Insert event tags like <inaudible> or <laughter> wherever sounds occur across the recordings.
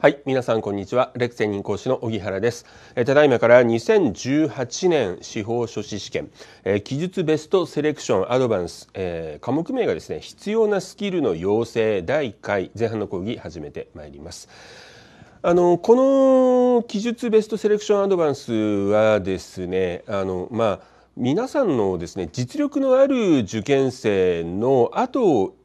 はい。皆さん、こんにちは。レクセン任講師の荻原です。えただいまから2018年司法書士試験、え記述ベストセレクションアドバンス、えー、科目名がですね、必要なスキルの要請第1回前半の講義始めてまいります。あの、この記述ベストセレクションアドバンスはですね、あの、まあ、皆さんのですね実力のある受験生の後を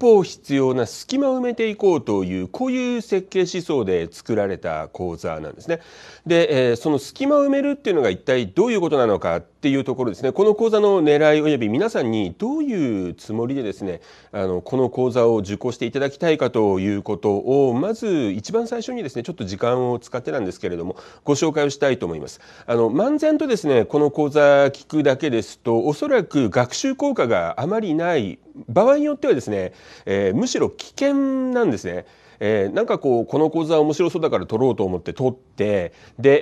方必要な隙間を埋めていこうというこういう設計思想で作られた講座なんですね。で、えー、その隙間を埋めるっていうのが一体どういうことなのかっていうところですねこの講座の狙い及び皆さんにどういうつもりでですねあのこの講座を受講していただきたいかということをまず一番最初にですねちょっと時間を使ってなんですけれどもご紹介をしたいと思います。あの漫然とですねこの講座聞くだけですとおそらく学習効果があまりない場合によってはですねえー、むしろ危険なんですね。えー、なんかこうこの講座面白そうだから取ろうと思って取ってで、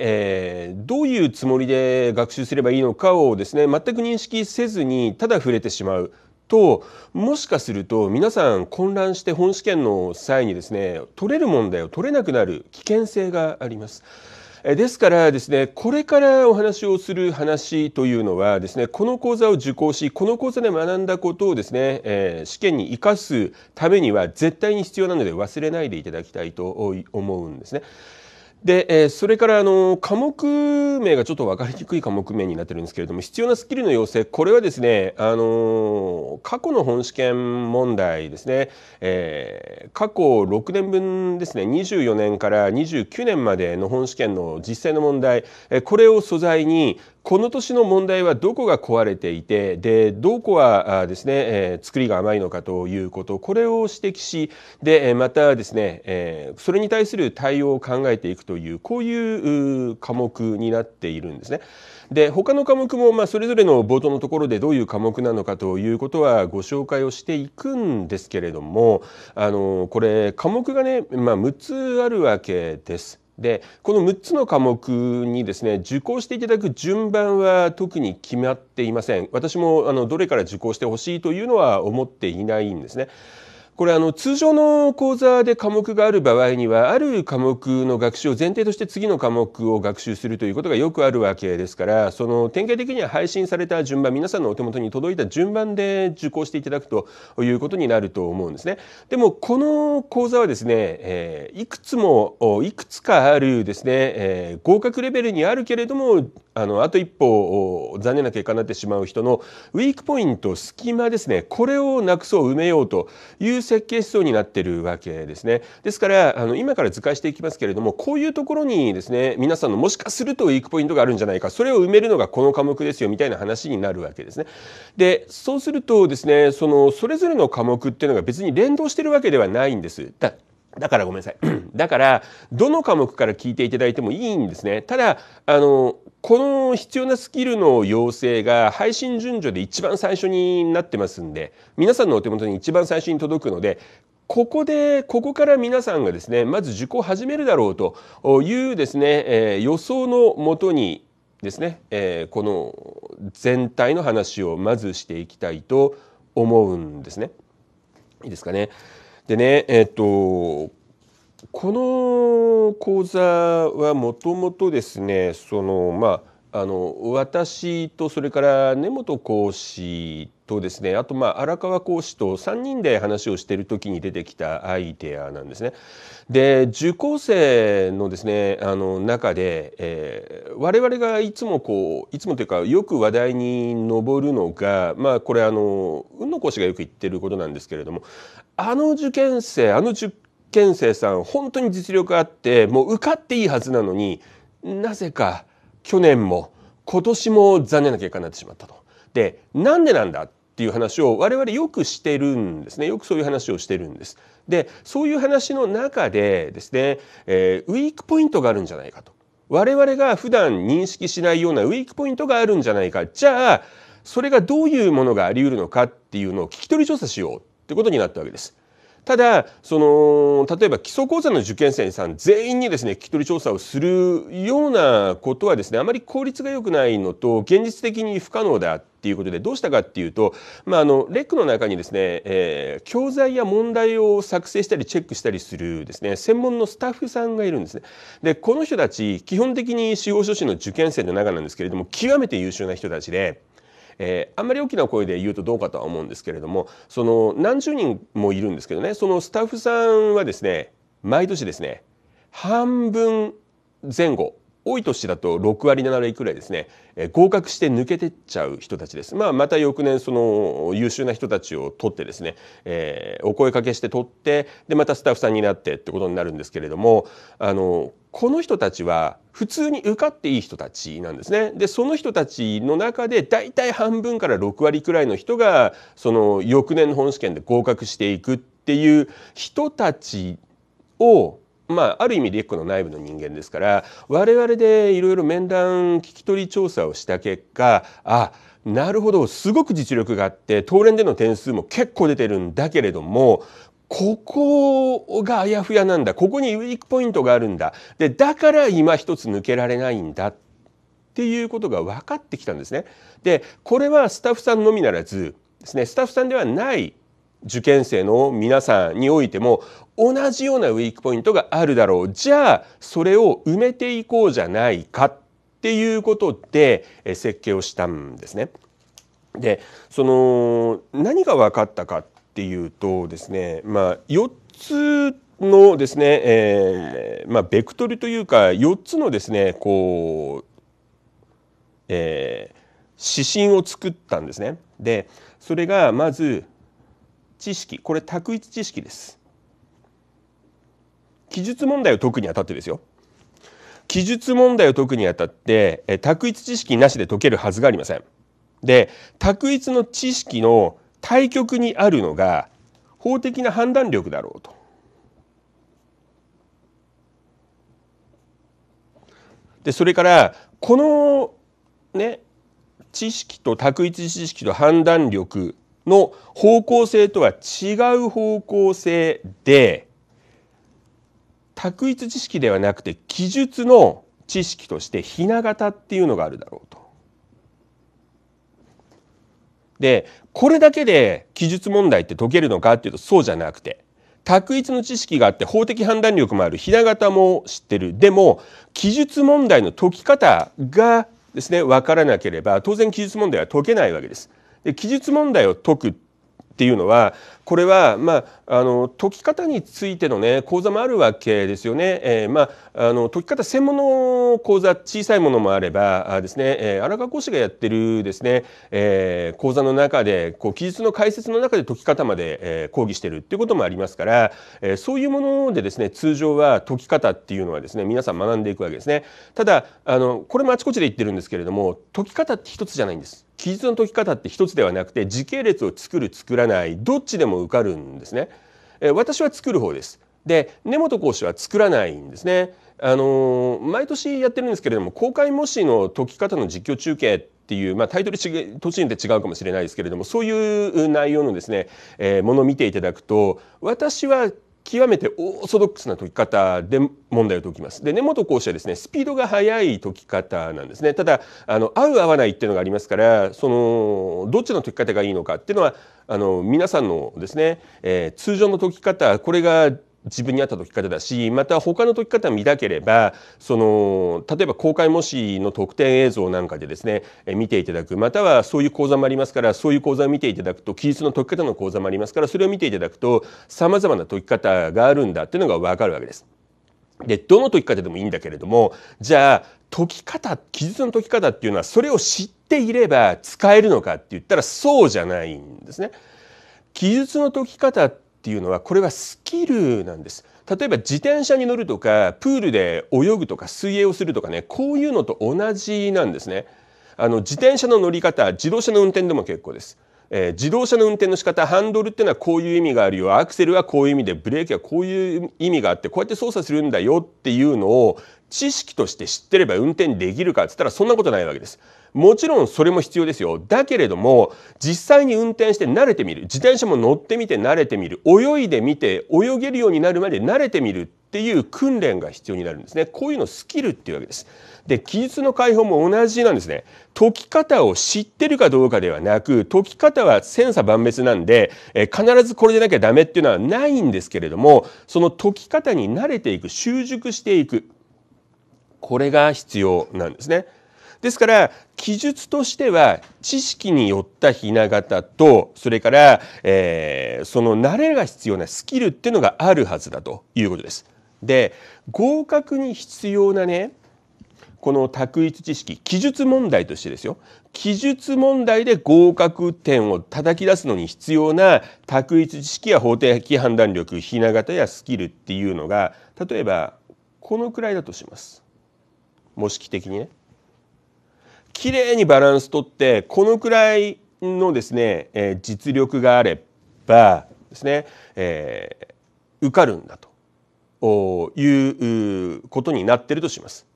えー、どういうつもりで学習すればいいのかをですね全く認識せずにただ触れてしまう。ともしかすると皆さん混乱して本試験の際にですね取れる問題を取れなくなる危険性があります。ですからですねこれからお話をする話というのはですねこの講座を受講しこの講座で学んだことをですね、えー、試験に生かすためには絶対に必要なので忘れないでいただきたいと思うんですね。で、えそれからあの科目名がちょっと分かりにくい科目名になってるんですけれども必要なスキルの要請これはですねあの過去の本試験問題ですね、えー、過去6年分ですね24年から29年までの本試験の実際の問題、えこれを素材に、この年の問題はどこが壊れていてでどこはですね、え作りが甘いのかということこれを指摘しでまたですね、えそれに対する対応を考えていくというこういう科目になっているんですね。で他の科目もまあそれぞれの冒頭のところでどういう科目なのかということはご紹介をしていくんですけれどもあのこれ科目がね、まあ、6つあるわけです。でこの6つの科目にですね受講していただく順番は特に決まっていません私もあのどれから受講してほしいというのは思っていないんですねこれあの通常の講座で科目がある場合にはある科目の学習を前提として次の科目を学習するということがよくあるわけですからその典型的には配信された順番皆さんのお手元に届いた順番で受講していただくということになると思うんですね。でもこの講座はですね、えー、いくつもいくつかあるですね、えー、合格レベルにあるけれどもあのあと一歩残念な結果になってしまう人のウィークポイント隙間ですねこれをなくそう埋めようという設計思想になってるわけですねですからあの今から図解していきますけれどもこういうところにですね皆さんのもしかするとウィークポイントがあるんじゃないかそれを埋めるのがこの科目ですよみたいな話になるわけですねでそうするとですねそのそれぞれの科目っていうのが別に連動してるわけではないんですだだからごめんなさい。<clears throat> だから、どの科目から聞いていただいてもいいんですね。ただ、あの、この必要なスキルの要請が配信順序で一番最初になってますんで、皆さんのお手元に一番最初に届くので、ここで、ここから皆さんがですね、まず受講を始めるだろうというですね、えー、予想のもとにですね、えー、この全体の話をまずしていきたいと思うんですね。いいですかね。でねえっとこの講座はもともとですねそのまああの私とそれから根本講師とですねあとまあ荒川講師と3人で話をしている時に出てきたアイデアなんですね。で受講生のですねあの中で、えー、我々がいつもこういつもというかよく話題に上るのがまあこれあの雲野講師がよく言ってることなんですけれどもあの受験生あの受験生さん本当に実力あってもう受かっていいはずなのになぜか去年も今年も残念な結果になってしまったと。でなんでなんだっていう話を我々よくしてるんですねよくそういう話をしてるんです。でそういう話の中でですね、えー、ウィークポイントがあるんじゃないかと我々が普段認識しないようなウィークポイントがあるんじゃないかじゃあそれがどういうものがあり得るのかっていうのを聞き取り調査しようってことになったわけです。ただその例えば基礎講座の受験生さん全員にですね聞き取り調査をするようなことはですねあまり効率が良くないのと現実的に不可能だっていうことでどうしたかっていうと、まあ、あのレックの中にですね、えー、教材や問題を作成したりチェックしたりするですね専門のスタッフさんがいるんですね。でこの人たち基本的に司法書士の受験生の中なんですけれども極めて優秀な人たちで。えー、あんまり大きな声で言うとどうかとは思うんですけれどもその何十人もいるんですけどねそのスタッフさんはですね毎年ですね半分前後多い年だと6割7割くらいですね、えー、合格して抜けてっちゃう人たちです、まあ、また翌年その優秀な人たちを取ってですね、えー、お声かけして取ってでまたスタッフさんになってってことになるんですけれどもあのこの人たちは普通に受かっていい人たちなんですね。でその人たちの中で大体半分から6割くらいの人がその翌年の本試験で合格していくっていう人たちをまあ、ある意味リエッコの内部の人間ですから我々でいろいろ面談聞き取り調査をした結果あなるほどすごく実力があって当連での点数も結構出てるんだけれどもここがあやふやなんだここにウィークポイントがあるんだでだから今一つ抜けられないんだっていうことが分かってきたんですね。でこれはスタッフさんのみならずですねスタッフさんではない受験生の皆さんにおいても同じようなウィークポイントがあるだろうじゃあそれを埋めていこうじゃないかっていうことで設計をしたんですね。でその何が分かったかっていうとですね、まあ、4つのですね、えー、まあ、ベクトルというか4つのですねこう、えー、指針を作ったんですね。でそれがまず知識これ択一知識です記述問題を解くにあたってですよ記述問題を解くにあたって択一知識なしで解けるはずがありませんで択一の知識の対極にあるのが法的な判断力だろうとでそれからこのね知識と択一知識と判断力の方向性とは違う方向性で択一知識ではなくて記述の知識としてひな形っていうのがあるだろうと。でこれだけで記述問題って解けるのかっていうとそうじゃなくて択一の知識があって法的判断力もあるひな形も知ってるでも記述問題の解き方がですね分からなければ当然記述問題は解けないわけです。で記述問題を解くっていうのはこれは、まあ、あの解き方についての、ね、講座もあるわけですよね、えー、まあ、あの解き方専門の講座小さいものもあればあですね、えー、荒川講師がやってるですね、えー、講座の中でこう記述の解説の中で解き方まで、え講義してるっていうこともありますから、えそういうものでです、ね、通常は解き方っていうのはです、ね、皆さん学んでいくわけですね。ただあのこれもあちこちで言ってるんですけれども解き方って一つじゃないんです。記述の解き方って一つではなくて時系列を作る作らないどっちでも受かるんですね。え私は作る方です。で根本講師は作らないんですね。あの毎年やってるんですけれども公開模試の解き方の実況中継っていう、まあ、タイトル途中で違うかもしれないですけれどもそういう内容のですね、えー、ものを見ていただくと私は極めてオーソドックスな解き方で問題を解きます。で根本講師はですねスピードが速い解き方なんですね。ただあの合う合わないっていうのがありますからそのどっちの解き方がいいのかっていうのはあの皆さんのですね、えー、通常の解き方これが自分に合った解き方だしまた他の解き方見たければその例えば公開模試の特典映像なんかでですね見ていただくまたはそういう講座もありますからそういう講座を見ていただくと記述の解き方の講座もありますからそれを見ていただくとさまざまな解き方があるんだっていうのが分かるわけです。でどの解き方でもいいんだけれどもじゃあ解き方記述の解き方っていうのはそれを知っていれば使えるのかって言ったらそうじゃないんですね。記述の解き方っっていうのはこれはスキルなんです例えば自転車に乗るとかプールで泳ぐとか水泳をするとかねこういうのと同じなんですねあの自転車の乗り方自動車の運転でも結構ですえー、自動車の運転の仕方ハンドルっていうのはこういう意味があるよアクセルはこういう意味でブレーキはこういう意味があってこうやって操作するんだよっていうのを知識として知ってれば運転できるかっつったらそんなことないわけです。もちろんそれも必要ですよ。だけれども実際に運転して慣れてみる自転車も乗ってみて慣れてみる泳いでみて泳げるようになるまで慣れてみるっていう訓練が必要になるんですね。こういうのスキルっていうわけです。で記述の解放も同じなんですね解き方を知ってるかどうかではなく解き方は千差万別なんで、え必ずこれでなきゃダメっていうのはないんですけれどもその解き方に慣れていく習熟していくこれが必要なんですね。ですから記述としては知識によったひな形とそれから、えー、その慣れが必要なスキルっていうのがあるはずだということです。で合格に必要なねこの択一知識記述問題としてですよ記述問題で合格点を叩き出すのに必要な択一知識や法的判断力ひな形やスキルっていうのが例えばこのくらいだとします模式的にね。綺麗にバランスとってこのくらいのですね、えー、実力があればですね、えー、受かるんだということになってるとします。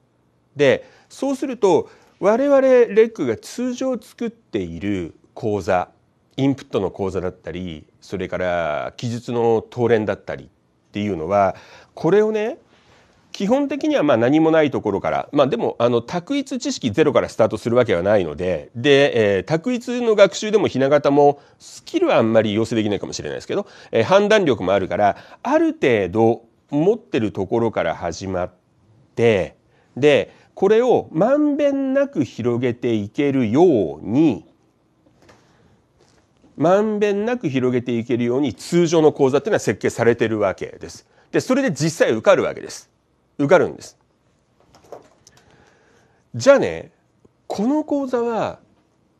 でそうすると我々レックが通常作っている講座インプットの講座だったりそれから記述の当連だったりっていうのはこれをね基本的にはま何もないところからまあでもあの択一知識ゼロからスタートするわけはないのでで、えー、択一の学習でもひな形もスキルはあんまり要請できないかもしれないですけど、えー、判断力もあるからある程度持ってるところから始まってでこれをまんべんなく広げていけるようにまんべんなく広げていけるように通常の講座っていうのは設計されてるわけです。でそれで実際受かるわけです。受かるんです。じゃあねこの講座は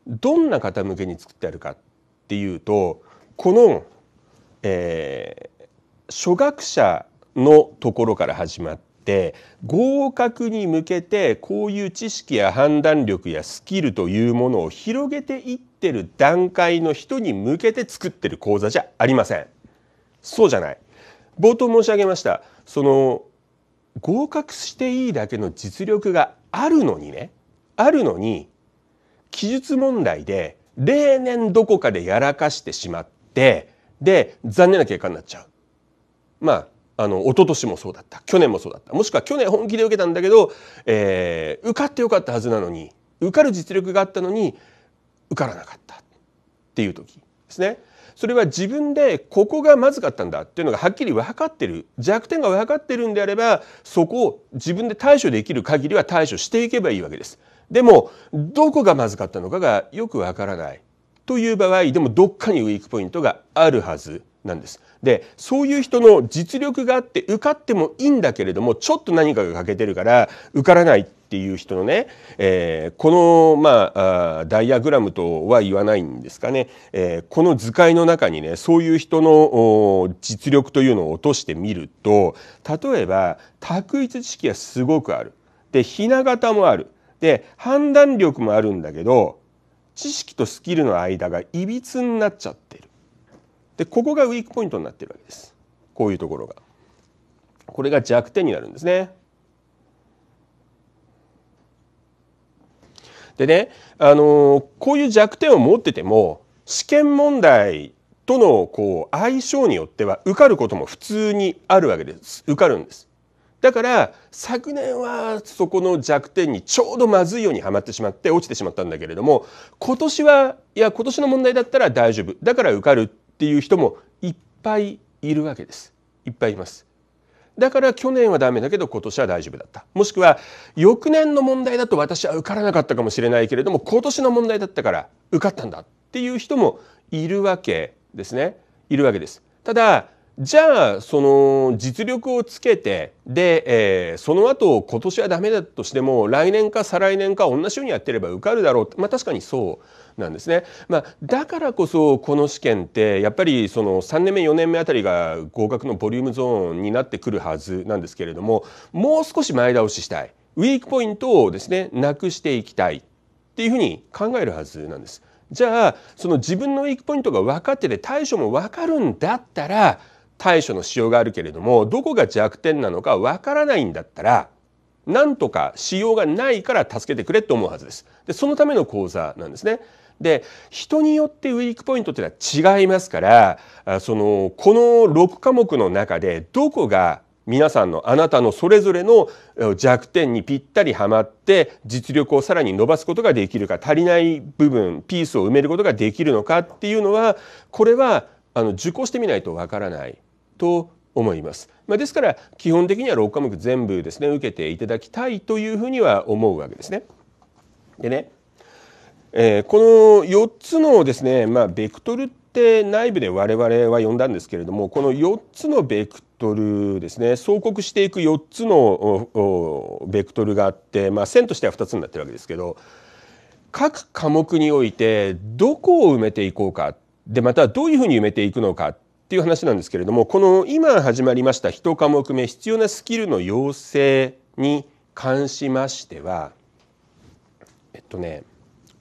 どんな方向けに作ってあるかっていうとこの、えー、初学者のところから始まって合格に向けてこういう知識や判断力やスキルというものを広げていってる段階の人に向けて作ってる講座じゃありません。そうじゃない。冒頭申し上げましたその合格していいだけの実力があるのにねあるのに記述問題で例年どこかでやらかしてしまってで残念な結果になっちゃう。まああの一昨年もそうだった去年もそうだったもしくは去年本気で受けたんだけど、えー、受かってよかったはずなのに受かる実力があったのに受からなかったっていう時ですね。それは自分でここがまずかったんだっていうのがはっきり分かってる弱点が分かってるんであればそこを自分で対処できる限りは対処していけばいいわけです。でもどこがまずかったのかがよく分からないという場合でもどっかにウィークポイントがあるはずなんです。でそういう人の実力があって受かってもいいんだけれどもちょっと何かが欠けてるから受からないっていう人のね、えー、この、まあ、あダイアグラムとは言わないんですかね、えー、この図解の中にねそういう人の実力というのを落としてみると例えば択一知識はすごくあるでひな形もあるで判断力もあるんだけど知識とスキルの間がいびつになっちゃってる。でここがウィークポイントになってるわけですこういうところがこれが弱点になるんですねでね、あのこういう弱点を持ってても試験問題とのこう相性によっては受かることも普通にあるわけです受かるんですだから昨年はそこの弱点にちょうどまずいようにはまってしまって落ちてしまったんだけれども今年はいや今年の問題だったら大丈夫だから受かるっていう人もいっぱいいるわけです。いっぱいいます。だから去年はダメだけど今年は大丈夫だった。もしくは翌年の問題だと私は受からなかったかもしれないけれども今年の問題だったから受かったんだっていう人もいるわけですね。いるわけです。ただじゃあその実力をつけてで、えー、その後今年はダメだとしても来年か再来年か同じようにやってれば受かるだろうまあ確かにそうなんですね。まあ、だからこそこの試験ってやっぱりその3年目4年目あたりが合格のボリュームゾーンになってくるはずなんですけれどももう少し前倒ししたいウィークポイントをですねなくしていきたいっていうふうに考えるはずなんです。じゃあその自分のウィークポイントが分かってて対処も分かるんだったら対処のしようがあるけれどもどこが弱点なのかわからないんだったらなんとかしようがないから助けてくれと思うはずです。でそのための講座なんですね。で人によってウィークポイントっていうのは違いますからそのこの6科目の中でどこが皆さんのあなたのそれぞれの弱点にぴったりはまって実力をさらに伸ばすことができるか足りない部分ピースを埋めることができるのかっていうのはこれはあの受講してみないとわからないと思います。まあ、ですから基本的には6科目全部ですね受けていただきたいというふうには思うわけですね。でね、えー、この4つのですね、まあ、ベクトルって内部で我々は呼んだんですけれどもこの4つのベクトルですね相克していく4つのベクトルがあって、まあ、線としては2つになってるわけですけど各科目においてどこを埋めていこうかでまたどういうふうに埋めていくのかっていう話なんですけれどもこの今始まりました1科目目必要なスキルの要請に関しましてはえっとね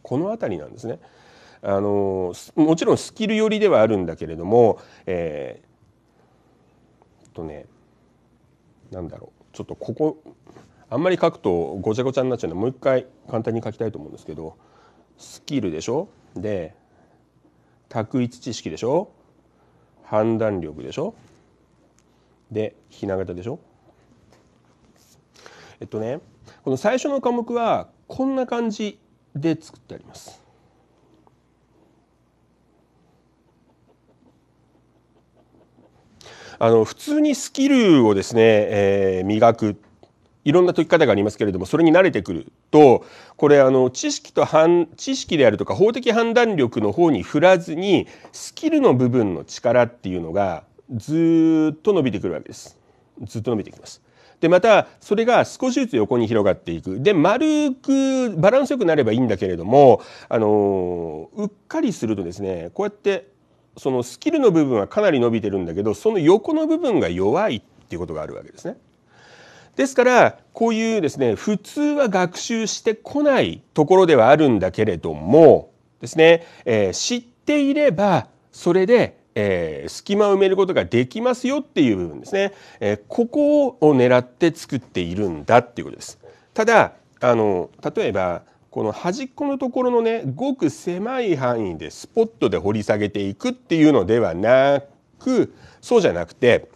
この辺りなんですね。あのもちろんスキル寄りではあるんだけれども、えー、とねなんだろうちょっとここあんまり書くとごちゃごちゃになっちゃうのでもう一回簡単に書きたいと思うんですけどスキルでしょで択一知識でしょ判断力でしょでひな形でしょえっとねこの最初の科目はこんな感じで作ってあります。あの普通にスキルをですね、えー、磨くいろんな解き方がありますけれどもそれに慣れてくるとこれあの知識と知識であるとか法的判断力の方に振らずにスキルの部分の力っていうのがずっと伸びてくるわけです。ずっと伸びてきます。でまたそれが少しずつ横に広がっていくで丸くバランスよくなればいいんだけれどもあのうっかりするとですねこうやってそのスキルの部分はかなり伸びてるんだけどその横の部分が弱いっていうことがあるわけですね。ですからこういうですね普通は学習してこないところではあるんだけれどもですね、えー、知っていればそれで、えー、隙間を埋めることができますよっていう部分ですね、えー、ここを狙って作っているんだっていうことです。ただあの例えばこの端っこのところのねごく狭い範囲でスポットで掘り下げていくっていうのではなくそうじゃなくて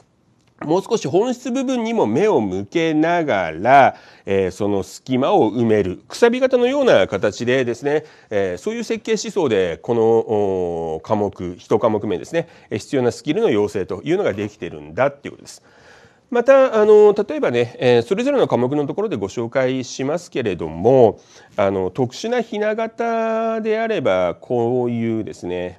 もう少し本質部分にも目を向けながら、えー、その隙間を埋めるくさび型のような形でですね、えー、そういう設計思想でこの科目1科目目ですね必要なスキルの養成というのができてるんだっていうことです。またあの例えばね、えー、それぞれの科目のところでご紹介しますけれどもあの特殊なひな型であればこういうですね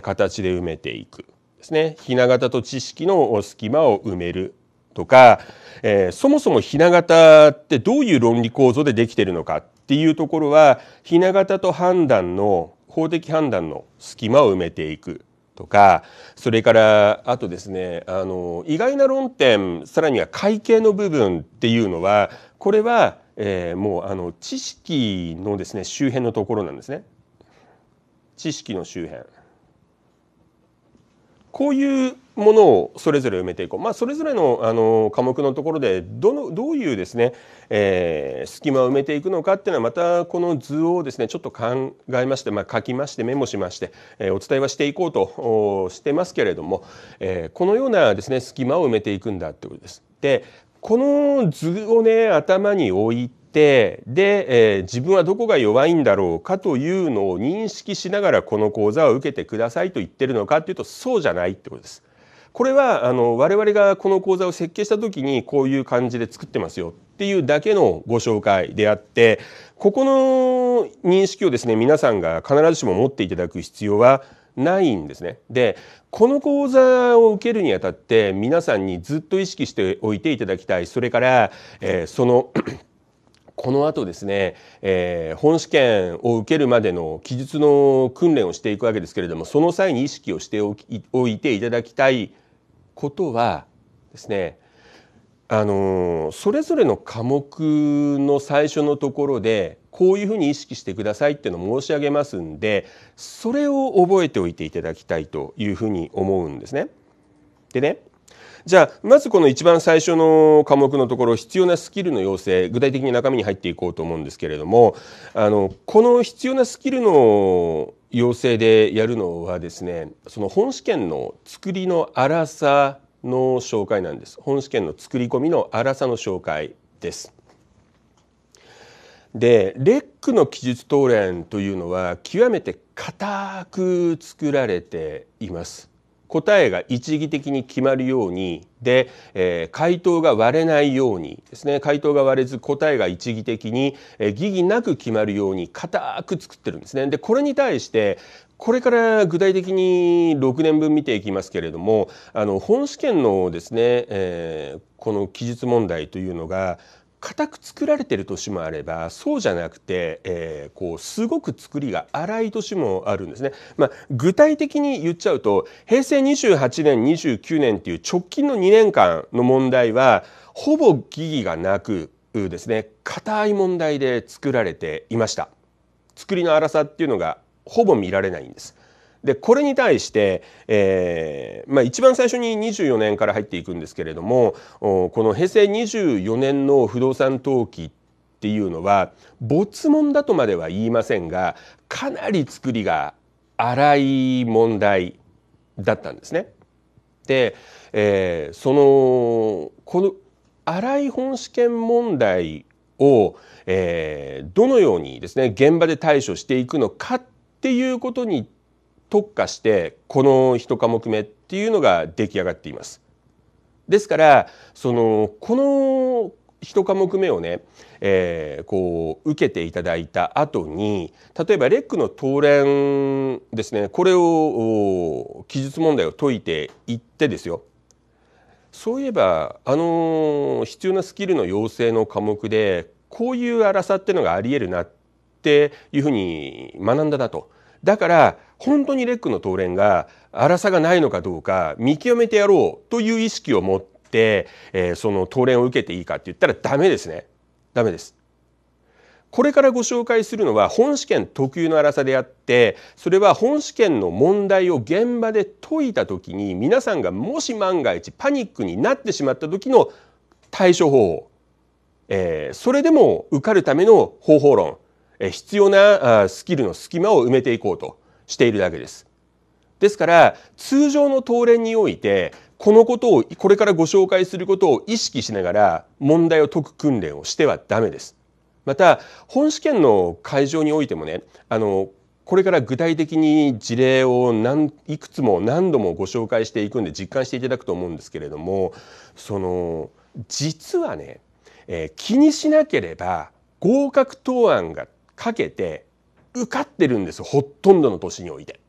形で埋めていく。ですねひな形と知識の隙間を埋めるとか、えー、そもそもひな形ってどういう論理構造でできてるのかっていうところはひな形と判断の法的判断の隙間を埋めていくとかそれからあとですねあの意外な論点さらには会計の部分っていうのはこれは、えー、もうあの知識のですね周辺のところなんですね。知識の周辺こういうものをそれぞれ埋めていこう、まあ、それぞれのあの科目のところでどのどういうですね、えー、隙間を埋めていくのかっていうのはまたこの図をですねちょっと考えまして、まあ、書きましてメモしまして、えー、お伝えはしていこうとしてますけれども、えー、このようなですね隙間を埋めていくんだってことです。でこの図をね頭に置いててで、えー、自分はどこが弱いんだろうかというのを認識しながらこの講座を受けてくださいと言ってるのかというとそうじゃないってことです。これはあの我々がこの講座を設計した時にこういう感じで作ってますよっていうだけのご紹介であってここの認識をですね皆さんが必ずしも持っていただく必要はないんですね。でこの講座を受けるにあたって皆さんにずっと意識しておいていただきたいそれから、えー、そのこの後ですね、えー、本試験を受けるまでの記述の訓練をしていくわけですけれどもその際に意識をしておいていただきたいことはですねあのそれぞれの科目の最初のところでこういうふうに意識してくださいっていうのを申し上げますんでそれを覚えておいていただきたいというふうに思うんですね。でねじゃあまずこの一番最初の科目のところ必要なスキルの要請具体的に中身に入っていこうと思うんですけれどもあのこの必要なスキルの要請でやるのはですねその本試験の作りの粗さの紹介なんです本試験の作り込みの粗さの紹介です。でレックの記述答練というのは極めて硬く作られています。答えが一義的に決まるようにで、えー、回答が割れないようにですね回答が割れず答えが一義的に、えー、疑義なく決まるように固く作ってるんですね。でこれに対してこれから具体的に6年分見ていきますけれどもあの本試験のですね、えー、この記述問題というのが固く作られてる年もあればそうじゃなくて、えー、こうすごく作りが荒い年もあるんですね。まあ、具体的に言っちゃうと平成28年29年っていう直近の2年間の問題はほぼ疑義がなくですね硬い問題で作られていました。作りの荒さっていうのがほぼ見られないんです。でこれに対して、えーまあ、一番最初に24年から入っていくんですけれどもこの平成24年の不動産投機っていうのは没問だとまでは言いませんがかなり作りが荒い問題だったんですね。で、えー、そのこの荒い本試験問題を、えー、どのようにですね現場で対処していくのかっていうことに特化してこの一科目目っていうのが出来上がっています。ですからそのこの1科目目をね、えー、こう受けていただいた後に例えばレックの答練ですねこれを記述問題を解いていってですよそういえばあの必要なスキルの要請の科目でこういう荒さっていうのがありえるなっていうふうに学んだなと。だから本当にレックの東連が粗さがないのかどうか見極めてやろうという意識を持って、えー、その東連を受けていいかって言ったらダメですね。ダメです。これからご紹介するのは本試験特有の粗さであってそれは本試験の問題を現場で解いた時に皆さんがもし万が一パニックになってしまった時の対処法、えー、それでも受かるための方法論、えー、必要なスキルの隙間を埋めていこうとしているだけです。ですから通常の答練においてこのことをこれからご紹介することを意識しながら問題を解く訓練をしてはダメです。また本試験の会場においてもねあのこれから具体的に事例を何いくつも何度もご紹介していくんで実感していただくと思うんですけれどもその実はね、えー、気にしなければ合格答案がかけて受かってるんですほとんどの年において。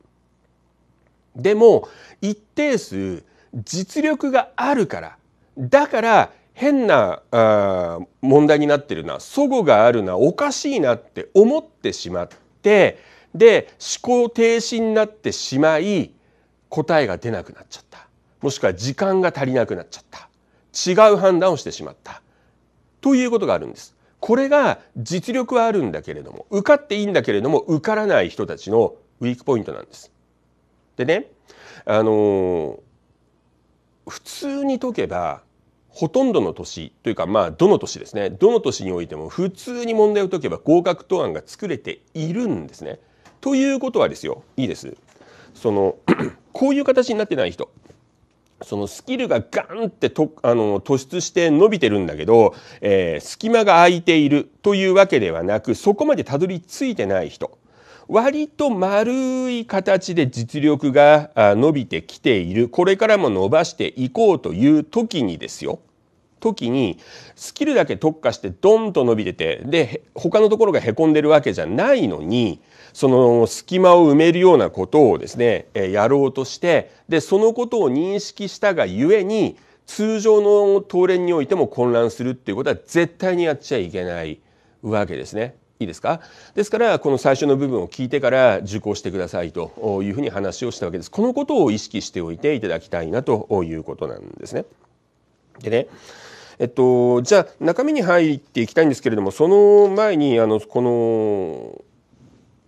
でも一定数実力があるからだから変なあ問題になってるな齟齬があるなおかしいなって思ってしまってで思考停止になってしまい答えが出なくなっちゃったもしくは時間が足りなくなっちゃった違う判断をしてしまったということがあるんです。これが実力はあるんだけれども受かっていいんだけれども受からない人たちのウィークポイントなんです。でねあの普通に解けばほとんどの年というかまあどの年ですねどの年においても普通に問題を解けば合格答案が作れているんですね。ということはですよいいです。その <clears throat> こういう形になってない人そのスキルがガンってとあの突出して伸びてるんだけど、えー、隙間が空いているというわけではなくそこまでたどり着いてない人割と丸い形で実力が伸びてきているこれからも伸ばしていこうという時にですよ時にスキルだけ特化してドンと伸びててで他のところがへこんでるわけじゃないのにその隙間を埋めるようなことをですね、えやろうとしてでそのことを認識したがゆえに通常の党連においても混乱するっていうことは絶対にやっちゃいけないわけですね。いいですかですからこの最初の部分を聞いてから受講してくださいというふうに話をしたわけですこのことを意識しておいていただきたいなということなんですね。でねえっと、じゃあ中身に入っていきたいんですけれどもその前にあのこの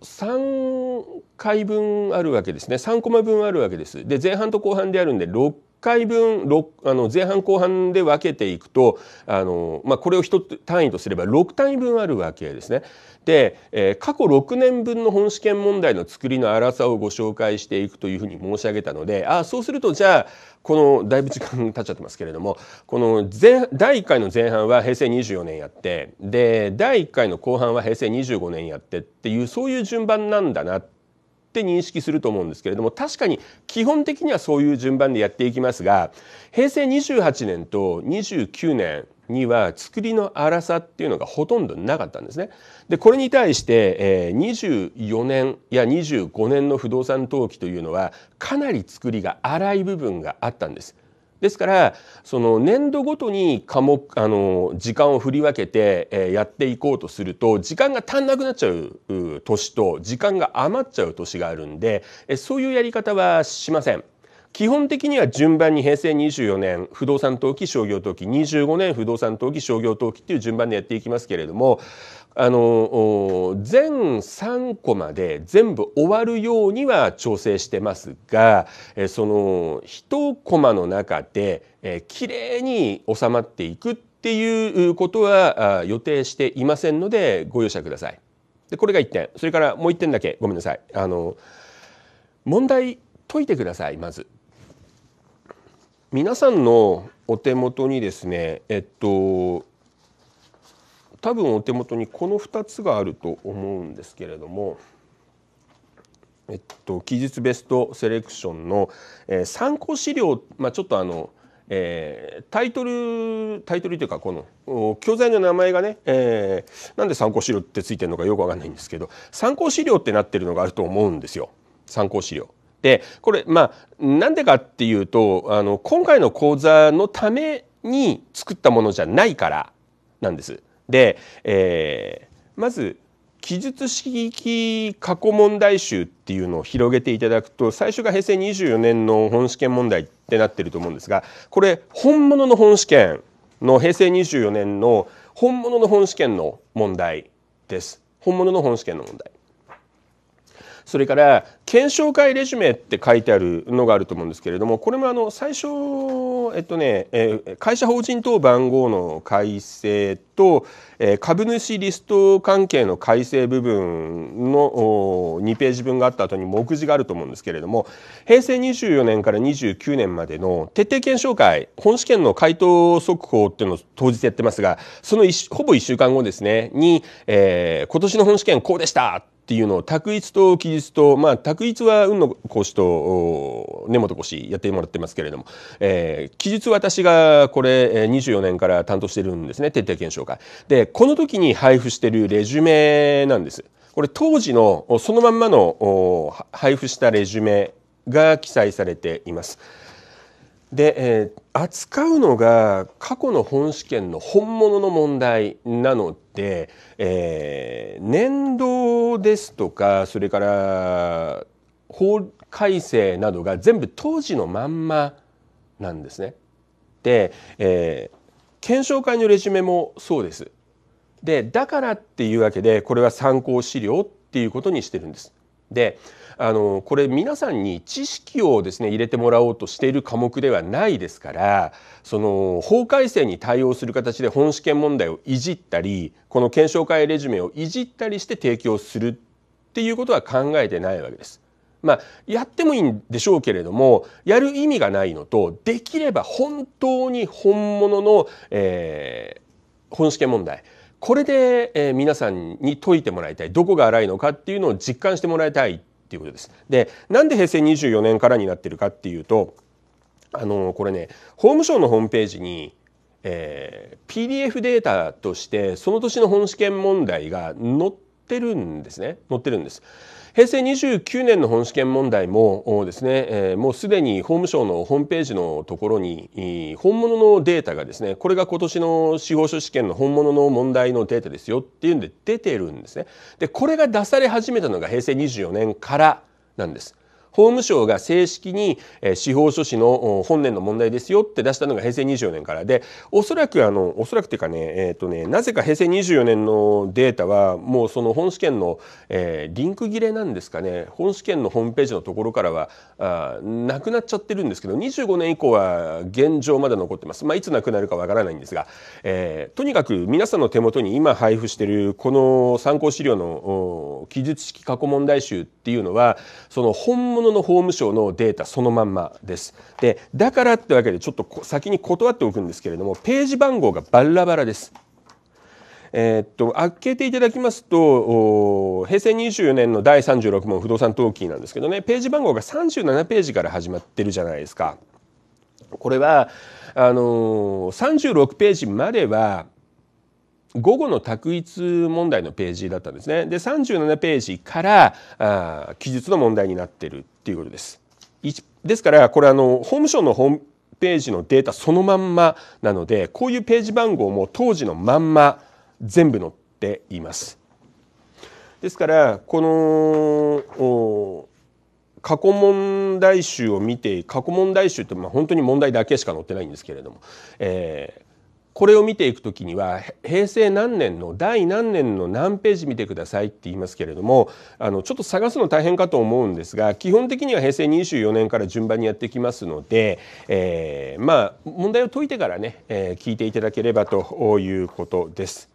3回分あるわけですね3コマ分あるわけです。で前半と後半であるんで6回分あの前半後半で分けていくとあの、まあ、これを1単位とすれば6単位分あるわけですね。で、えー、過去6年分の本試験問題の作りの荒さをご紹介していくというふうに申し上げたのであそうするとじゃあこのだいぶ時間経っちゃってますけれどもこの前第1回の前半は平成24年やってで第1回の後半は平成25年やってっていうそういう順番なんだなってって認識すると思うんですけれども確かに基本的にはそういう順番でやっていきますが平成28年と29年には作りの粗さっていうのがほとんどなかったんですね。でこれに対して、えー、24年や25年の不動産登記というのはかなり作りが粗い部分があったんです。ですからその年度ごとに科目あの時間を振り分けて、えー、やっていこうとすると時間が足んなくなっちゃう年と時間が余っちゃう年があるんで、えー、そういうやり方はしません。基本的には順番に平成24年不動産登記商業登記25年不動産登記商業登記っていう順番でやっていきますけれどもあの全3個まで全部終わるようには調整してますがその1コマの中できれいに収まっていくっていうことは予定していませんのでご容赦ください。でこれが1点それからもう1点だけごめんなさい。あの問題解いてくださいまず。皆さんのお手元にですねえっと多分お手元にこの2つがあると思うんですけれども、えっと、期日ベストセレクションの、えー、参考資料、まあ、ちょっとあの、えー、タイトルタイトルというかこの教材の名前がね、えー、なんで参考資料ってついてるのかよくわかんないんですけど参考資料ってなってるのがあると思うんですよ参考資料。ってこれまあなんでかっていうとあの今回の講座のために作ったものじゃないからなんです。で、えー、まず記述式過去問題集っていうのを広げていただくと最初が平成24年の本試験問題ってなってると思うんですがこれ本物の本試験の平成24年の本物の本試験の問題です。本物の本試験の問題。それから検証会レジュメって書いてあるのがあると思うんですけれどもこれもあの最初えっとね、え会社法人等番号の改正と、え株主リスト関係の改正部分の2ページ分があった後に目次があると思うんですけれども平成24年から29年までの徹底検証会本試験の回答速報っていうのを当日やってますがそのほぼ1週間後ですねに、えー、今年の本試験こうでしたっていうのを択一と記述とまあ択一は運の講師と根本講師やってもらってますけれども、えー、記述私がこれ24年から担当してるんですね徹底検証会でこの時に配布してるレジュメなんですこれ当時のそのまんまの配布したレジュメが記載されています。で、えー、扱うのが過去の本試験の本物の問題なので、えー、年度ですとかそれから法改正などが全部当時のまんまなんですね。で、えー、検証会のレジュメもそうです。でだからっていうわけでこれは参考資料っていうことにしてるんです。であのこれ皆さんに知識をですね入れてもらおうとしている科目ではないですからその法改正に対応する形で本試験問題をいじったりこの検証会レジュメをいじったりして提供するっていうことは考えてないわけです。まあ、やってもいいんでしょうけれどもやる意味がないのとできれば本当に本物の、えー、本試験問題これで、えー、皆さんに解いてもらいたいどこが荒いのかっていうのを実感してもらいたいっていうことです。でなんで平成24年からになってるかっていうとあのこれね法務省のホームページにえー、PDF データとしてその年の本試験問題が載ってるんですね載ってるんです。平成29年の本試験問題もですね、もうすでに法務省のホームページのところに本物のデータがですねこれが今年の司法書試験の本物の問題のデータですよっていうんで出てるんですね。でこれが出され始めたのが平成24年からなんです。法務省が正式に司法書士の本年の問題ですよって出したのが平成24年からでおそらくあのおそらくっていうかねえっ、ー、とねなぜか平成24年のデータはもうその本試験の、えー、リンク切れなんですかね本試験のホームページのところからはあなくなっちゃってるんですけど25年以降は現状まだ残ってます。まあ、いつなくなるかわからないんですが、えー、とにかく皆さんの手元に今配布してるこの参考資料の記述式過去問題集っていうのはその本物ものの法務省のデータそのまんまです。でだからってわけでちょっと先に断っておくんですけれどもページ番号がバラバラです。えー、っと開けていただきますと平成24年の第36問不動産登記なんですけどねページ番号が37ページから始まってるじゃないですか。これはあのー、36ページまでは午後の択一問題のページだったんですね。で37ページからあ記述の問題になってるっていうことです。ですからこれあの法務省のホームページのデータそのまんまなのでこういうページ番号も当時のまんま全部載っています。ですからこの過去問題集を見て過去問題集ってまあ本当に問題だけしか載ってないんですけれども、えー、これを見ていくときには平成何年の第何年の何ページ見てくださいって言いますけれどもあのちょっと探すの大変かと思うんですが基本的には平成24年から順番にやってきますので、えー、まあ問題を解いてからね、えー、聞いていただければということです。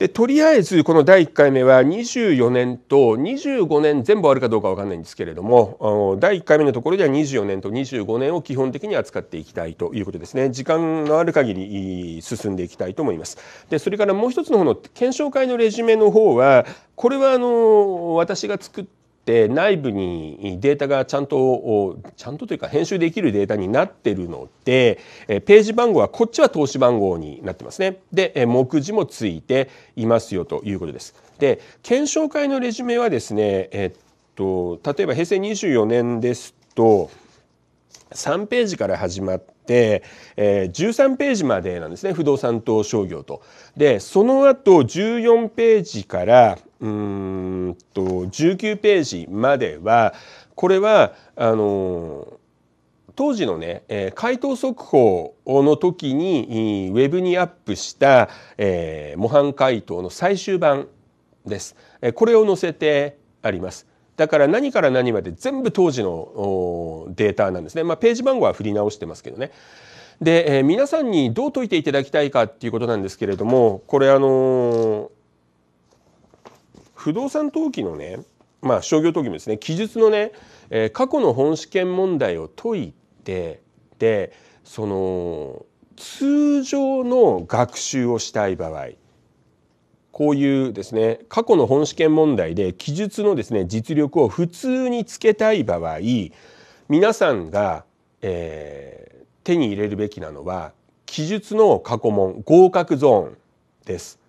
でとりあえずこの第1回目は24年と25年全部あるかどうか分かんないんですけれども第1回目のところでは24年と25年を基本的に扱っていきたいということですね時間のある限り進んでいきたいと思いますでそれからもう一つの方の検証会のレジュメの方はこれはあの私が作って内部にデータがちゃんとちゃんとというか編集できるデータになってるのでページ番号はこっちは投資番号になってますね。で目次もついていますよということです。で検証会のレジュメはですねえっと例えば平成24年ですと3ページから始まって、えー、13ページまでなんですね不動産と商業と。でその後14ページからうんと19ページまではこれはあの当時のね、え回答速報の時にウェブにアップした、え模範回答の最終版です、えこれを載せてあります。だから何から何まで全部当時のデータなんですね。まあ、ページ番号は振り直してますけどね。で、え皆さんにどう解いていただきたいかっていうことなんですけれどもこれあのー不動産登記のね、まあ、商業登記もですね記述のね、えー、過去の本試験問題を解いてでその通常の学習をしたい場合こういうですね過去の本試験問題で記述のですね実力を普通につけたい場合皆さんが、えー、手に入れるべきなのは記述の過去問合格ゾーンです。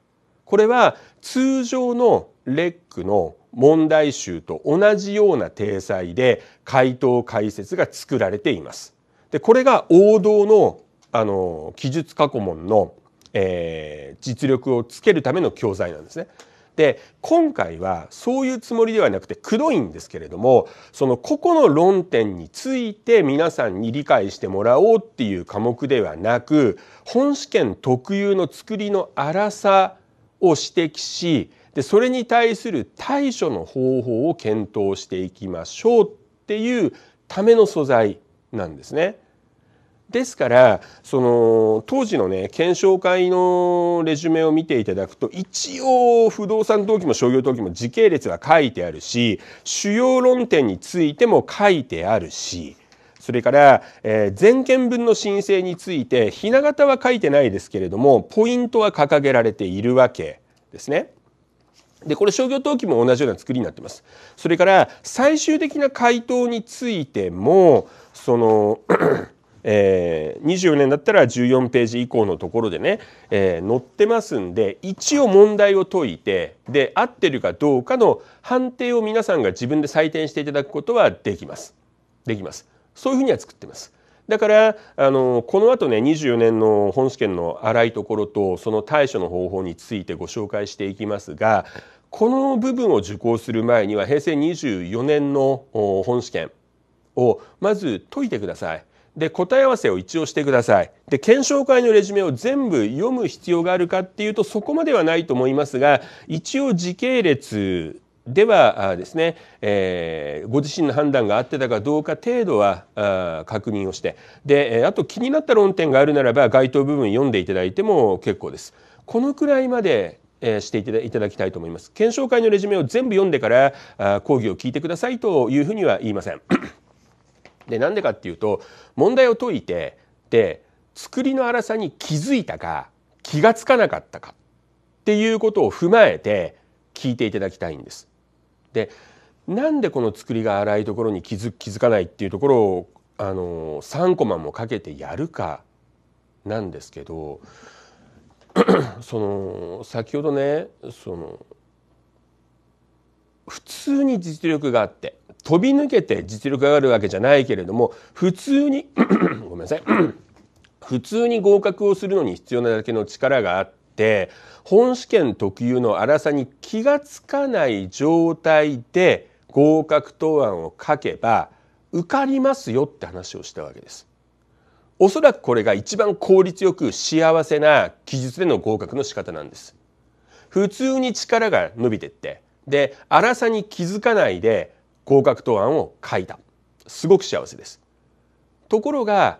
これは通常のレックの問題集と同じような体裁で回答解説が作られています。でこれが王道のあの記述過去問の、えー、実力をつけるための教材なんですね。で今回はそういうつもりではなくてくどいんですけれどもその個々の論点について皆さんに理解してもらおうっていう科目ではなく本試験特有の作りの粗さを指摘しでそれに対する対処の方法を検討していきましょうっていうための素材なんですね。ですからその当時のね検証会のレジュメを見ていただくと一応不動産登記も商業登記も時系列は書いてあるし主要論点についても書いてあるしそれから、えー、全件分の申請についてひな形は書いてないですけれどもポイントは掲げられているわけですね。でこれ商業登記も同じような作りになってます。それから最終的な回答についてもその <clears throat> えー、24年だったら14ページ以降のところでね、えー、載ってますんで一応問題を解いてで合ってるかどうかの判定を皆さんが自分で採点していただくことはできます。できます。そういうふうには作ってます。だからあのこの後ね24年の本試験の荒いところとその対処の方法についてご紹介していきますがこの部分を受講する前には平成24年の本試験をまず解いてください。で答え合わせを一応してください。で検証会のレジュメを全部読む必要があるかっていうとそこまではないと思いますが一応時系列ではですね、えー、ご自身の判断が合ってたかどうか程度はあ確認をしてであと気になった論点があるならば該当部分読んでいただいても結構です。このくらいまでえしていただきたいと思います。検証会のレジュメを全部読んでからあ講義を聞いてくださいというふうには言いません。<clears throat> でなんでかっていうと問題を解いてで作りの荒さに気づいたか気が付かなかったかっていうことを踏まえて聞いていただきたいんです。でなんでこの作りが荒いところに気づ気づかないっていうところをあの3コマもかけてやるかなんですけど <clears throat> その先ほどねその普通に実力があって飛び抜けて実力があるわけじゃないけれども普通に <clears throat> ごめんなさい <clears throat> 普通に合格をするのに必要なだけの力があって。って本試験特有の荒さに気がつかない状態で合格答案を書けば受かりますよって話をしたわけです。おそらくこれが一番効率よく幸せな記述での合格の仕方なんです。普通に力が伸びてってで粗さに気づかないで合格答案を書いたすごく幸せです。ところが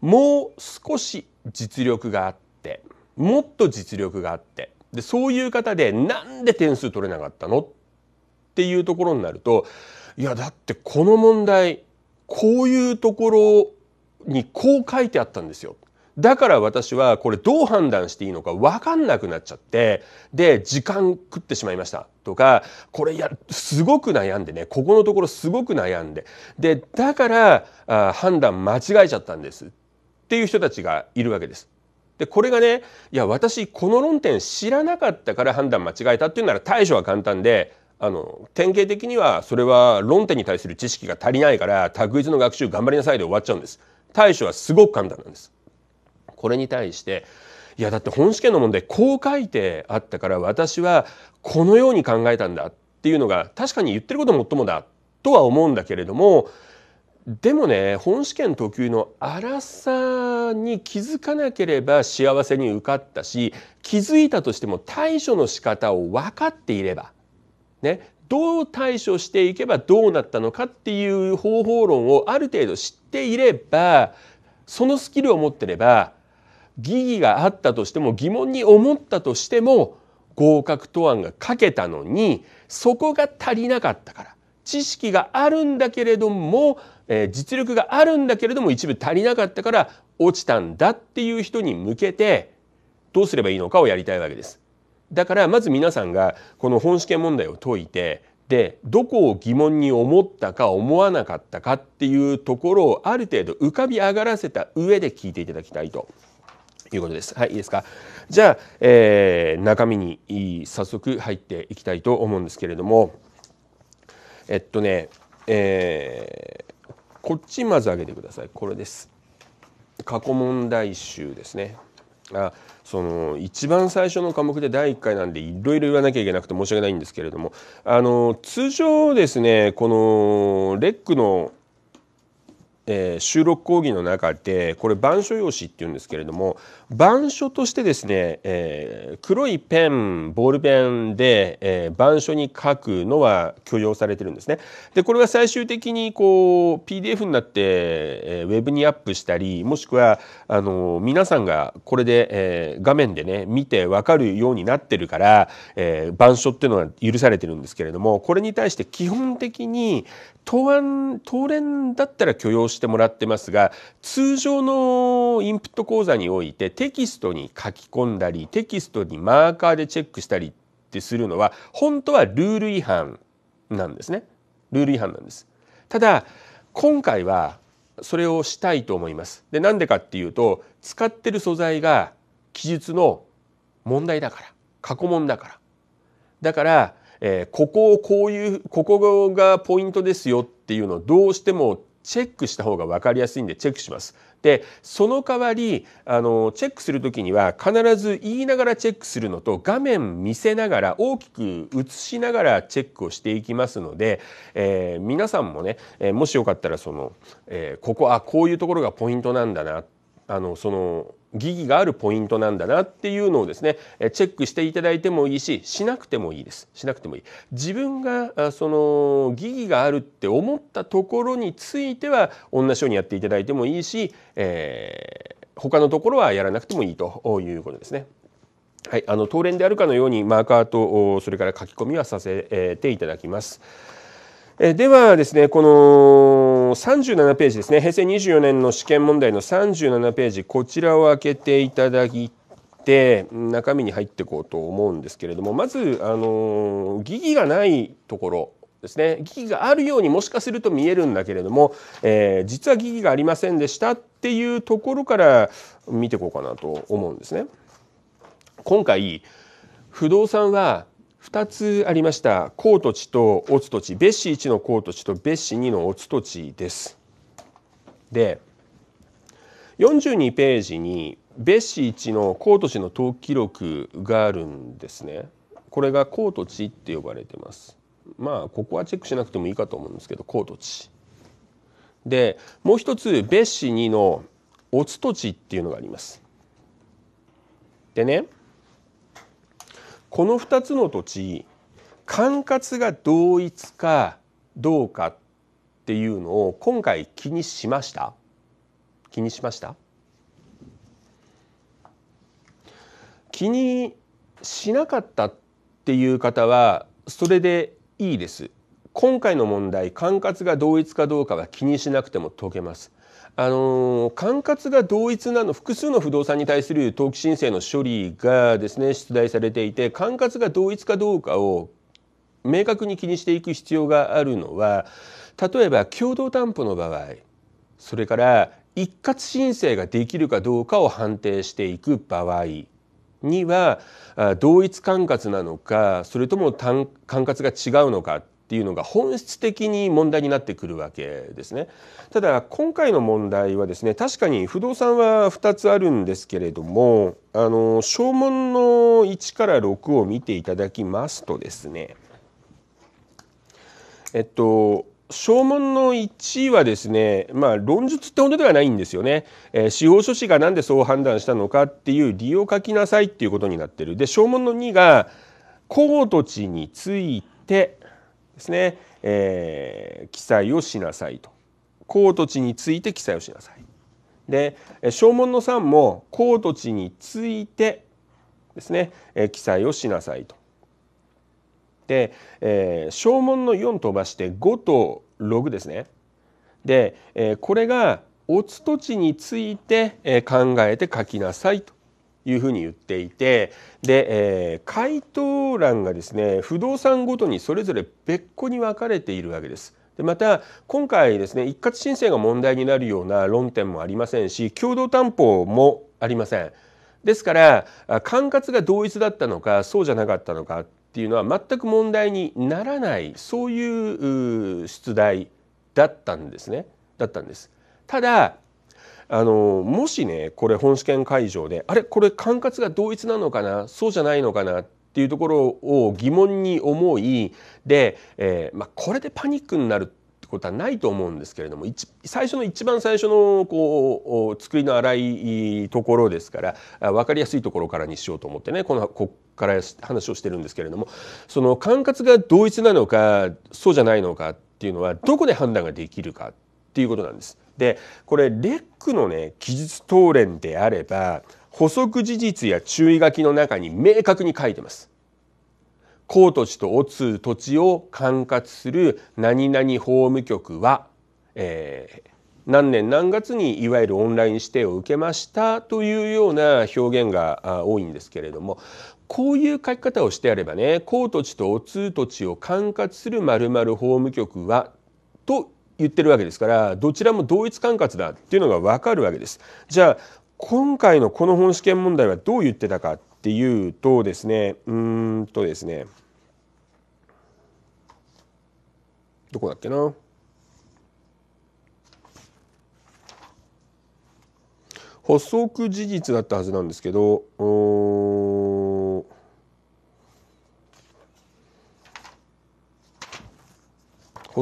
もう少し実力があってもっと実力があってでそういう方でなんで点数取れなかったのっていうところになるといやだってこの問題こういうところにこう書いてあったんですよ。だから私はこれどう判断していいのか分かんなくなっちゃってで時間食ってしまいましたとかこれやすごく悩んでねここのところすごく悩んででだからあ判断間違えちゃったんですっていう人たちがいるわけです。でこれがねいや私この論点知らなかったから判断間違えたっていうなら対処は簡単であの典型的にはそれは論点に対する知識が足りないから択一の学習頑張りなさいで終わっちゃうんです対処はすごく簡単なんですこれに対していやだって本試験の問題こう書いてあったから私はこのように考えたんだっていうのが確かに言ってることもっともだとは思うんだけれどもでもね本試験特有の荒さに気づかなければ幸せに受かったし気づいたとしても対処の仕方を分かっていれば、ね、どう対処していけばどうなったのかっていう方法論をある程度知っていればそのスキルを持ってれば疑義があったとしても疑問に思ったとしても合格答案が書けたのにそこが足りなかったから知識があるんだけれども、えー、実力があるんだけれども一部足りなかったから落ちたんだっていう人に向けてどうすればいいのかをやりたいわけです。だからまず皆さんがこの本試験問題を解いてでどこを疑問に思ったか思わなかったかっていうところをある程度浮かび上がらせた上で聞いていただきたいということです。はい、いいですか。じゃあ、えー、中身に早速入っていきたいと思うんですけれども。えっとね、えー、こっちまず上げてくださいこれです過去問題集ですねあその一番最初の科目で第1回なんでいろいろ言わなきゃいけなくて申し訳ないんですけれどもあの通常ですねこのレックのえー、収録講義の中でこれ板書用紙っていうんですけれども板書としてですね、えー、黒いペンボールペンで、えー、板書に書くのは許容されてるんですね。でこれは最終的にこう PDF になって、えー、ウェブにアップしたりもしくはあの皆さんがこれで、えー、画面でね見て分かるようになってるから、えー、板書っていうのは許されてるんですけれどもこれに対して基本的に答案答連だったら許容してもらってますが通常のインプット講座においてテキストに書き込んだりテキストにマーカーでチェックしたりってするのは本当はルール違反なんですね。ルール違反なんです。ただ今回はそれをしたいと思います。でなんでかっていうと使ってる素材が記述の問題だから過去問だからだからえー、ここをこういうここがポイントですよっていうのをどうしてもチェックした方が分かりやすいんでチェックします。でその代わりあのチェックする時には必ず言いながらチェックするのと画面見せながら大きく映しながらチェックをしていきますので、えー、皆さんもね、えー、もしよかったらその、えー、ここあこういうところがポイントなんだなってあのその疑義があるポイントなんだなっていうのをですねチェックしていただいてもいいししなくてもいいですしなくてもいい自分がその疑義があるって思ったところについては同じようにやっていただいてもいいし、えー、他のところはやらなくてもいいということですね。はい、あの当連であるかのようにマーカーとそれから書き込みはさせていただきます。えではですねこの37ページですね平成24年の試験問題の37ページこちらを開けていただいて中身に入っていこうと思うんですけれどもまずあの疑義がないところですね疑義があるようにもしかすると見えるんだけれども、えー、実は疑義がありませんでしたっていうところから見ていこうかなと思うんですね。今回不動産は2つありました高土地と乙土地別紙1の高土地と別紙2の乙土地です。で42ページに別紙1の高土地の登記録があるんですね。これが高土地って呼ばれてます。まあここはチェックしなくてもいいかと思うんですけど高土地。でもう一つ別紙2の乙土地っていうのがあります。でねこの2つの土地管轄が同一かどうかっていうのを今回気にしました気にしました気にしなかったっていう方はそれでいいです。今回の問題管轄が同一かどうかは気にしなくても解けます。あの管轄が同一なの複数の不動産に対する登記申請の処理がですね出題されていて管轄が同一かどうかを明確に気にしていく必要があるのは例えば共同担保の場合それから一括申請ができるかどうかを判定していく場合には同一管轄なのかそれとも管轄が違うのかっていうのが本質的に問題になってくるわけですね。ただ今回の問題はですね確かに不動産は2つあるんですけれどもあの証文の1から6を見ていただきますとですねえっと証文の1はですね、まあ、論述ってほどではないんですよね、えー、司法書士が何でそう判断したのかっていう理由を書きなさいっていうことになってるで証文の2が公土地についてですね、えー、記載をしなさいと高土地について記載をしなさいで証文の3も高土地についてですね、えー、記載をしなさいとで、えー、の4飛ばして5と6ですねで、えー、これがおつ土地について考えて書きなさいというふうに言っていてで、えー、回答欄がですね不動産ごとにそれぞれ別個に分かれているわけです。でまた今回ですね一括申請が問題になるような論点もありませんし共同担保もありません。ですから管轄が同一だったのかそうじゃなかったのかっていうのは全く問題にならないそういう出題だったんですねだったんです。ただあのもしねこれ本試験会場であれこれ管轄が同一なのかなそうじゃないのかなっていうところを疑問に思いで、えー、まあ、これでパニックになるってことはないと思うんですけれども最初の一番最初のこう作りの荒いところですから分かりやすいところからにしようと思ってねこのこから話をしてるんですけれどもその管轄が同一なのかそうじゃないのかっていうのはどこで判断ができるかっていうことなんです。でこれレックのね記述答練であれば補足事実や注意書きの中に明確に書いてます。高土地とオツ土地を管轄する何々法務局は、えー、何年何月にいわゆるオンライン指定を受けましたというような表現が多いんですけれどもこういう書き方をしてあればね高土地とオツ土地を管轄する〇〇法務局はと言ってるわけですからどちらも同一管轄だっていうのが分かるわけです。じゃあ今回のこの本試験問題はどう言ってたかっていうとですねうんとですねどこだっけな補足事実だったはずなんですけど補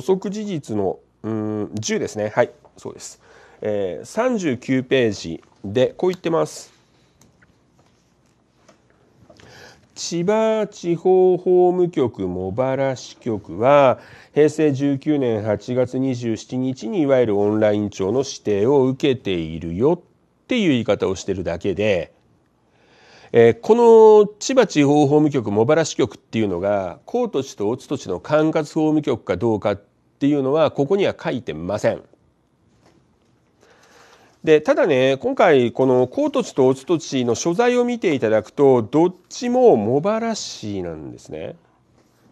足事実のうん10ですねはいそうです、えー、39ページでこう言ってます千葉地方法務局茂原支局は平成19年8月27日にいわゆるオンライン庁の指定を受けているよっていう言い方をしてるだけで、えー、この千葉地方法務局茂原支局っていうのが高都市と大津都市の管轄法務局かどうかっっていうのはここには書いてません。でただね今回このコートとオツト地」の所在を見ていただくとどっちも茂原市なんですね。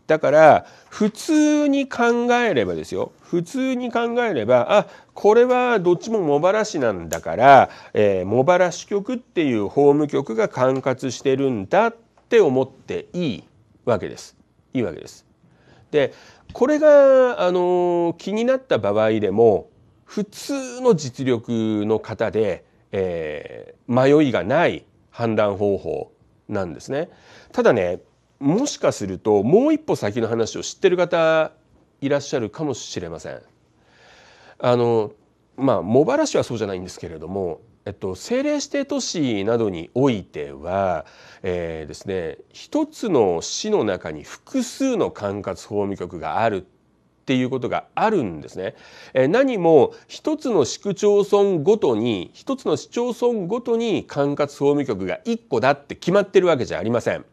だから普通に考えればですよ普通に考えればあこれはどっちも茂原市なんだから、えー、茂原支局っていう法務局が管轄してるんだって思っていいわけです。いいわけです。でこれが、あの気になった場合でも普通の実力の方で、えー、迷いがない判断方法なんですね。ただねもしかするともう一歩先の話を知ってる方いらっしゃるかもしれません。あのまあ茂原市はそうじゃないんですけれどもえっと、政令指定都市などにおいては、えー、ですね一つの市の中に複数の管轄法務局があるっていうことがあるんですね。えー、何も一つの市区町村ごとに一つの市町村ごとに管轄法務局が1個だって決まってるわけじゃありません。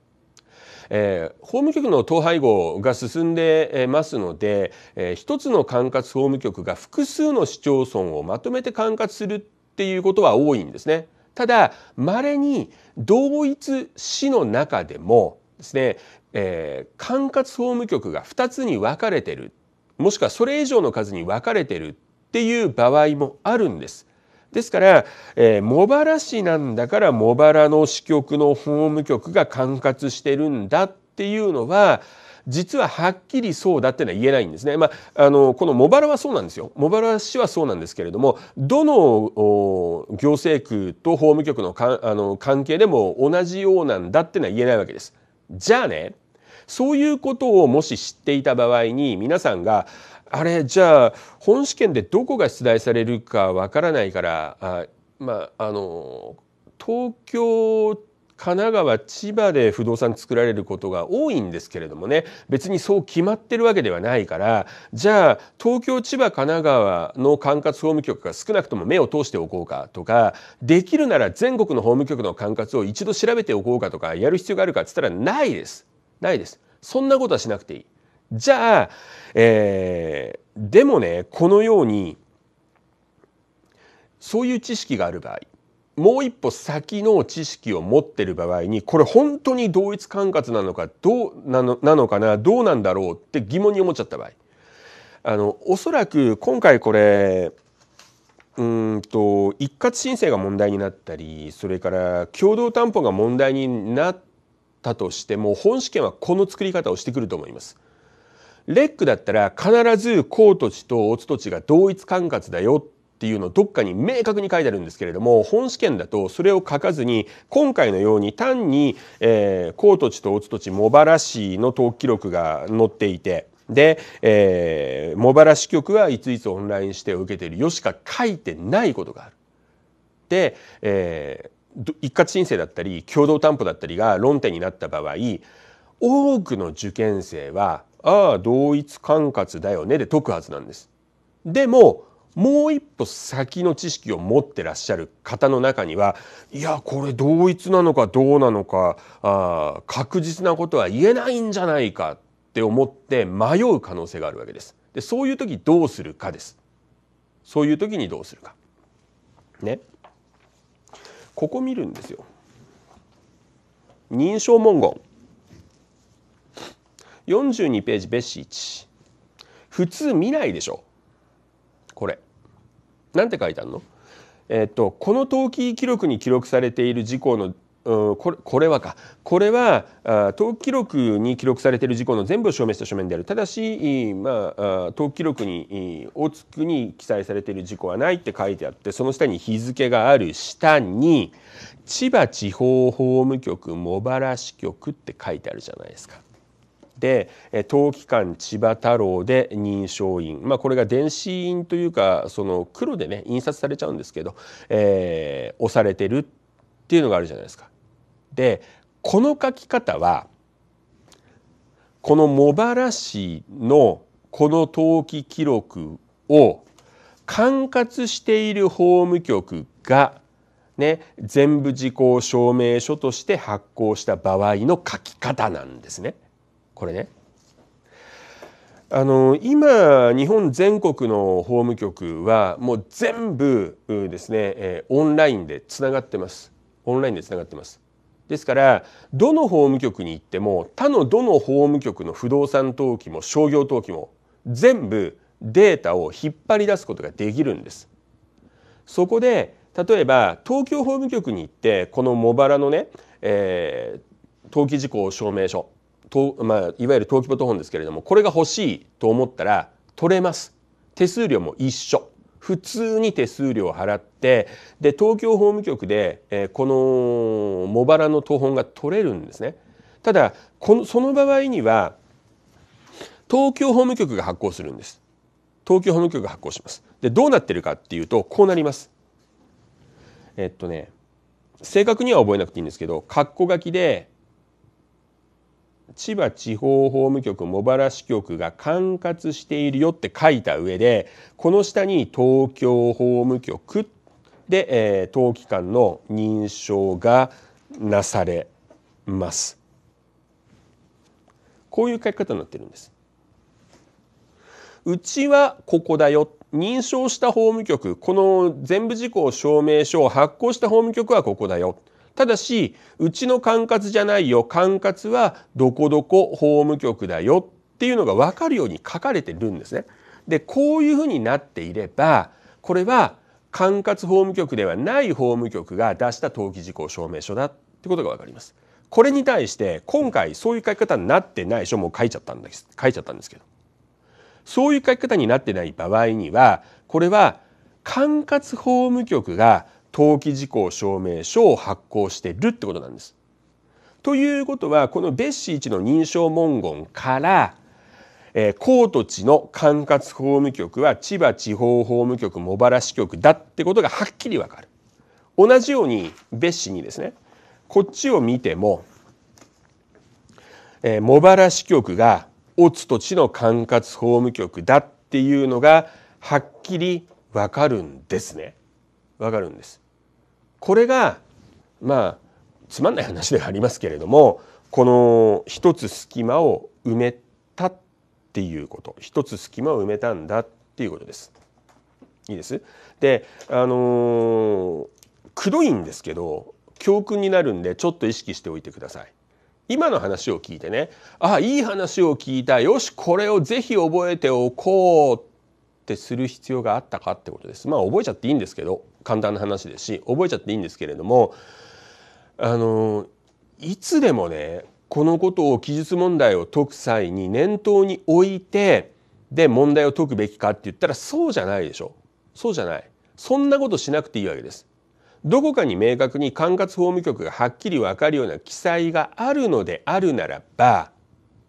えー、法務局の統廃合が進んでますので、えー、一つの管轄法務局が複数の市町村をまとめて管轄するっていうことは多いんですね。ただ稀に同一市の中でもですね、えー、管轄法務局が2つに分かれてるもしくはそれ以上の数に分かれてるっていう場合もあるんです。ですから、えー、茂原市なんだから茂原の支局の法務局が管轄してるんだっていうのは実ははっきりそうだってのは言えないんですね。まあ、あのこの茂原はそうなんですよ茂原市はそうなんですけれどもどの行政区と法務局のかあの関係でも同じようなんだってのは言えないわけです。じゃあねそういうことをもし知っていた場合に皆さんがあれじゃあ本試験でどこが出題されるかわからないからあまああの東京神奈川千葉で不動産作られることが多いんですけれどもね別にそう決まってるわけではないからじゃあ東京千葉神奈川の管轄法務局が少なくとも目を通しておこうかとかできるなら全国の法務局の管轄を一度調べておこうかとかやる必要があるかっつったらないですないですそんなことはしなくていい。じゃあ、えー、でもねこのようにそういう知識がある場合もう一歩先の知識を持ってる場合にこれ本当に同一管轄なのかどうなのなのかなどうなんだろうって疑問に思っちゃった場合あのおそらく今回これうんと一括申請が問題になったりそれから共同担保が問題になったとしても本試験はこの作り方をしてくると思います。レックだったら必ず公土地と乙土地が同一管轄だよっっていうのをどっかに明確に書いてあるんですけれども本試験だとそれを書かずに今回のように単に、えー、高土地と大津土地茂原市の登記録が載っていてで、えー、茂原支局はいついつオンライン指定を受けているよしか書いてないことがある。で、えー、一括申請だったり共同担保だったりが論点になった場合多くの受験生は「ああ同一管轄だよね」で解くはずなんです。でももう一歩先の知識を持ってらっしゃる方の中にはいやこれ同一なのかどうなのかあ確実なことは言えないんじゃないかって思って迷う可能性があるわけです。でそういう時どうするかです。そういう時にどうするか。ね。ここ見るんですよ。認証文言42ページ別紙1普通見ないでしょこれ。なんて書いてあるのえっとこの登記記録に記録されている事項のうこれこれはかこれは登記録に記録されている事項の全部を証明した書面であるただし、まあ、登記録に大津区に記載されている事項はないって書いてあってその下に日付がある下に千葉地方法務局茂原支局って書いてあるじゃないですか。て冬季館千葉太郎で認証印、まあ、これが電子印というかその黒でね印刷されちゃうんですけど、えー、押されてるっていうのがあるじゃないですか。でこの書き方はこの茂原市のこの登記記録を管轄している法務局がね全部時効証明書として発行した場合の書き方なんですね。これねあの今日本全国の法務局はもう全部ですねオンラインでつながってますオンラインでつながってますですからどの法務局に行っても他のどの法務局の不動産登記も商業登記も全部データを引っ張り出すことができるんですそこで例えば東京法務局に行ってこの茂原のね、えー、登記事項証明書と、まあ、いわゆる登記簿謄本ですけれどもこれが欲しいと思ったら取れます手数料も一緒普通に手数料を払ってで東京法務局で、えー、この茂原の謄本が取れるんですねただこのその場合には東京法務局が発行するんです東京法務局が発行しますでどうなってるかっていうとこうなりますえっとね正確には覚えなくていいんですけど括弧書きで千葉地方法務局茂原支局が管轄しているよって書いた上でこの下に東京法務局で、えー、当機関の認証がなされます。こういう書き方になってるんです。うちはここだよ認証した法務局この全部事項証明書を発行した法務局はここだよただしうちの管轄じゃないよ管轄はどこどこ法務局だよっていうのが分かるように書かれてるんですね。でこういうふうになっていればこれは管轄法務局ではない法務局が出した登記事項証明書だってことが分かります。これに対して今回そういう書き方になってない書も書いちゃったんです書いちゃったんですけどそういう書き方になってない場合にはこれは管轄法務局が登記事項証明書を発行しているってことなんです。ということはこの別紙1の認証文言からえー、高都知の管轄法務局は千葉地方法務局茂原支局だってことがはっきりわかる。同じように別紙にですねこっちを見ても、えー、茂原支局がオツと知の管轄法務局だっていうのがはっきりわかるんですね。わかるんです。これがまあつまんない話ではありますけれどもこの一つ隙間を埋めたっていうこと一つ隙間を埋めたんだっていうことです。いいですであのー、どいんですけど教訓になるんでちょっと意識しておいてください。今の話を聞いてねあいい話を聞いたよしこれをぜひ覚えておこうしてする必要があったかってことです。まあ覚えちゃっていいんですけど簡単な話ですし覚えちゃっていいんですけれどもあのいつでもねこのことを記述問題を解く際に念頭に置いてで問題を解くべきかって言ったらそうじゃないでしょそうじゃないそんなことしなくていいわけですどこかに明確に管轄法務局がはっきり分かるような記載があるのであるならば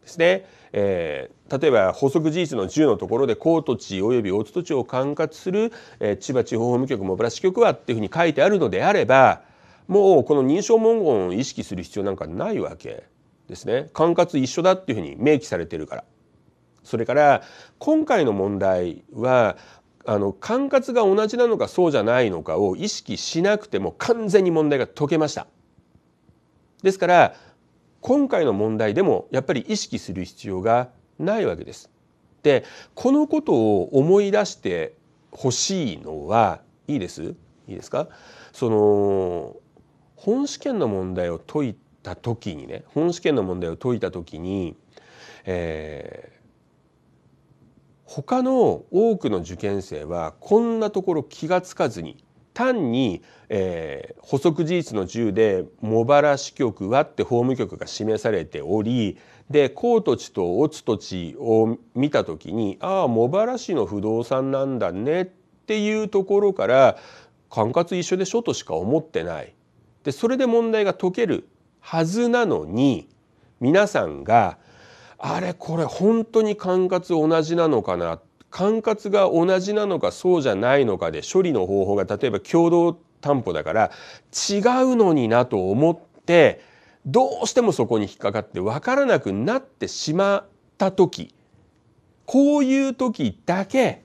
ですね、えー、例えば補足事実の10のところで高都地及び大津土地を管轄する、え千葉地方法務局茂原支局はっていうふうに書いてあるのであればもうこの認証文言を意識する必要なんかないわけですね管轄一緒だっていうふうに明記されてるからそれから今回の問題はあの管轄が同じなのかそうじゃないのかを意識しなくても完全に問題が解けましたですから今回の問題でもやっぱり意識する必要がないわけです。でこのことを思い出してほしいのはいいですいいですかその本試験の問題を解いた時にね本試験の問題を解いた時に、えー、他の多くの受験生はこんなところ気が付かずに単に、えー、補足事実の銃で茂原支局はって法務局が示されておりで甲土地と乙土地を見た時にああ茂原市の不動産なんだねっていうところから管轄一緒でしょとしか思ってないでそれで問題が解けるはずなのに皆さんがあれこれ本当に管轄同じなのかな管轄が同じなのかそうじゃないのかで処理の方法が例えば共同担保だから違うのになと思ってどうしてもそこに引っかかって分からなくなってしまった時こういう時だけ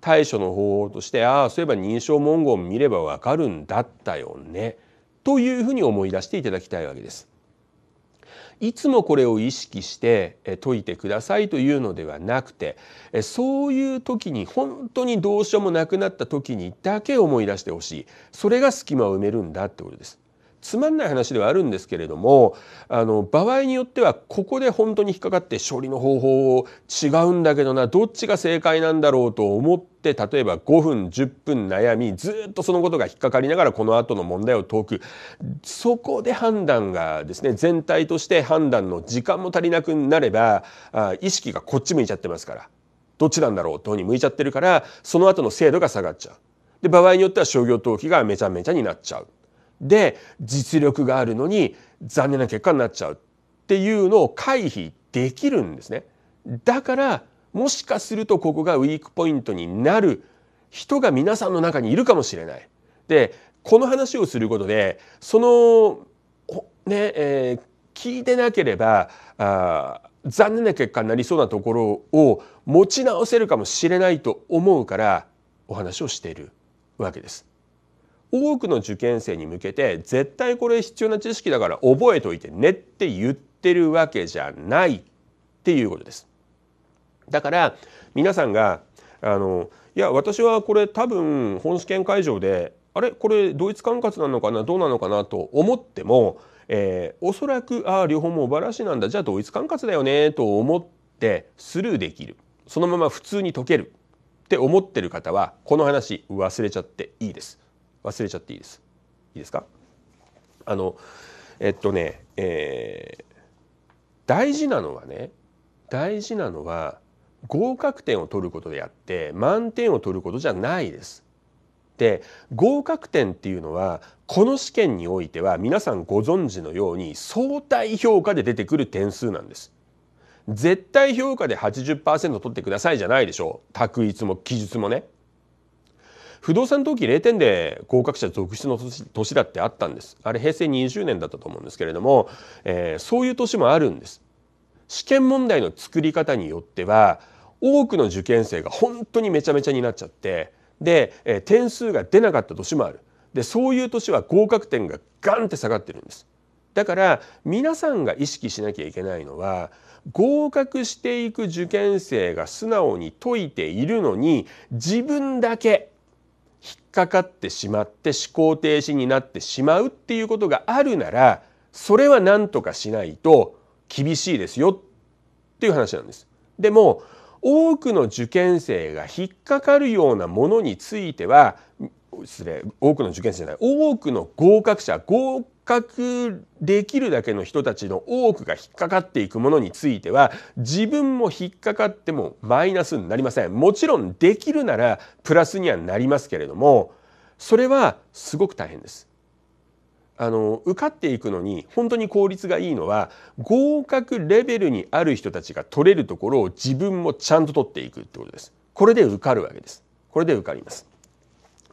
対処の方法としてああそういえば認証文言見れば分かるんだったよねというふうに思い出していただきたいわけです。いつもこれを意識して解いてくださいというのではなくてそういう時に本当にどうしようもなくなった時にだけ思い出してほしいそれが隙間を埋めるんだってことです。つまんない話ではあるんですけれどもあの場合によってはここで本当に引っかかって処理の方法を違うんだけどなどっちが正解なんだろうと思って例えば5分10分悩みずっとそのことが引っかかりながらこの後の問題を解くそこで判断がですね全体として判断の時間も足りなくなれば意識がこっち向いちゃってますからどっちなんだろうとうに向いちゃってるからその後の精度が下がっちゃう。で場合によっては商業投機がめちゃめちゃになっちゃう。で実力があるのに残念な結果になっちゃうっていうのを回避できるんですね。だからもしかするとここがウィークポイントになる人が皆さんの中にいるかもしれない。でこの話をすることでそのね、えー、聞いてなければあ残念な結果になりそうなところを持ち直せるかもしれないと思うからお話をしているわけです。多くの受験生に向けて絶対これ必要な知識だから覚えといてねって言ってるわけじゃないっていうことです。だから皆さんがあのいや私はこれ多分本試験会場であれこれ同一管轄なのかなどうなのかなと思っても、えー、おそらくああ両方もばらしなんだじゃあ同一管轄だよねと思ってスルーできるそのまま普通に解けるって思ってる方はこの話忘れちゃっていいです。忘れちゃっていいです。いいですかあのえっとね、えー、大事なのはね大事なのは合格点を取ることであって満点を取ることじゃないです。で合格点っていうのはこの試験においては皆さんご存知のように相対評価で出てくる点数なんです。絶対評価で80%取ってくださいじゃないでしょう。択一も記述もね。不動産登記0点で合格者続出の年だってあったんですあれ平成20年だったと思うんですけれども、えー、そういう年もあるんです試験問題の作り方によっては多くの受験生が本当にめちゃめちゃになっちゃってで、えー、点数が出なかった年もあるでそういう年は合格点がガンって下がってるんですだから皆さんが意識しなきゃいけないのは合格していく受験生が素直に解いているのに自分だけ引っかかってしまって思考停止になってしまうっていうことがあるならそれは何とかしないと厳しいですよっていう話なんです。でも多くの受験生が引っかかるようなものについては失礼多くの受験生じゃない多くの合格者合覚できるだけの人たちの多くが引っかかっていくものについては自分も引っかかってもマイナスになりません。もちろんできるならプラスにはなりますけれどもそれはすごく大変です。あの受かっていくのに本当に効率がいいのは合格レベルにある人たちが取れるところを自分もちゃんと取っていくってことです。これで受かるわけです。これで受かります。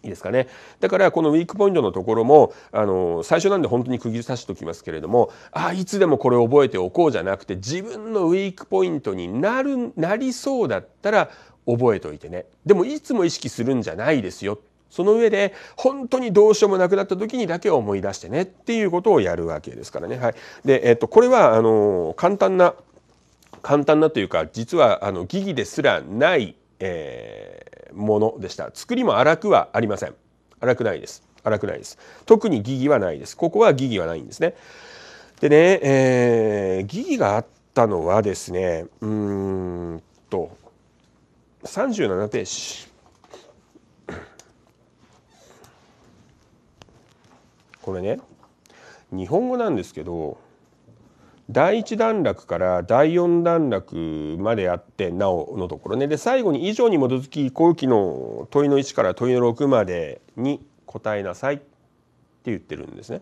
いいですかね。だからこのウィークポイントのところも、あの、最初なんで本当に釘刺しておきますけれども、ああ、いつでもこれ覚えておこうじゃなくて、自分のウィークポイントになる、なりそうだったら覚えておいてね。でもいつも意識するんじゃないですよ。その上で本当にどうしようもなくなった時にだけ思い出してねっていうことをやるわけですからね。はい、で、えっと、これはあの簡単な簡単なというか実はあの疑義ですらない、えーものでした作りも荒くはありません荒くないです荒くないです特に疑義はないですここは疑義はないんですねでね、えー、疑義があったのはですねうんと37ページこれね日本語なんですけど第1段落から第4段落まであってなおのところねで最後に「以上に基づき後期の問いの1から問いの6までに答えなさい」って言ってるんですね。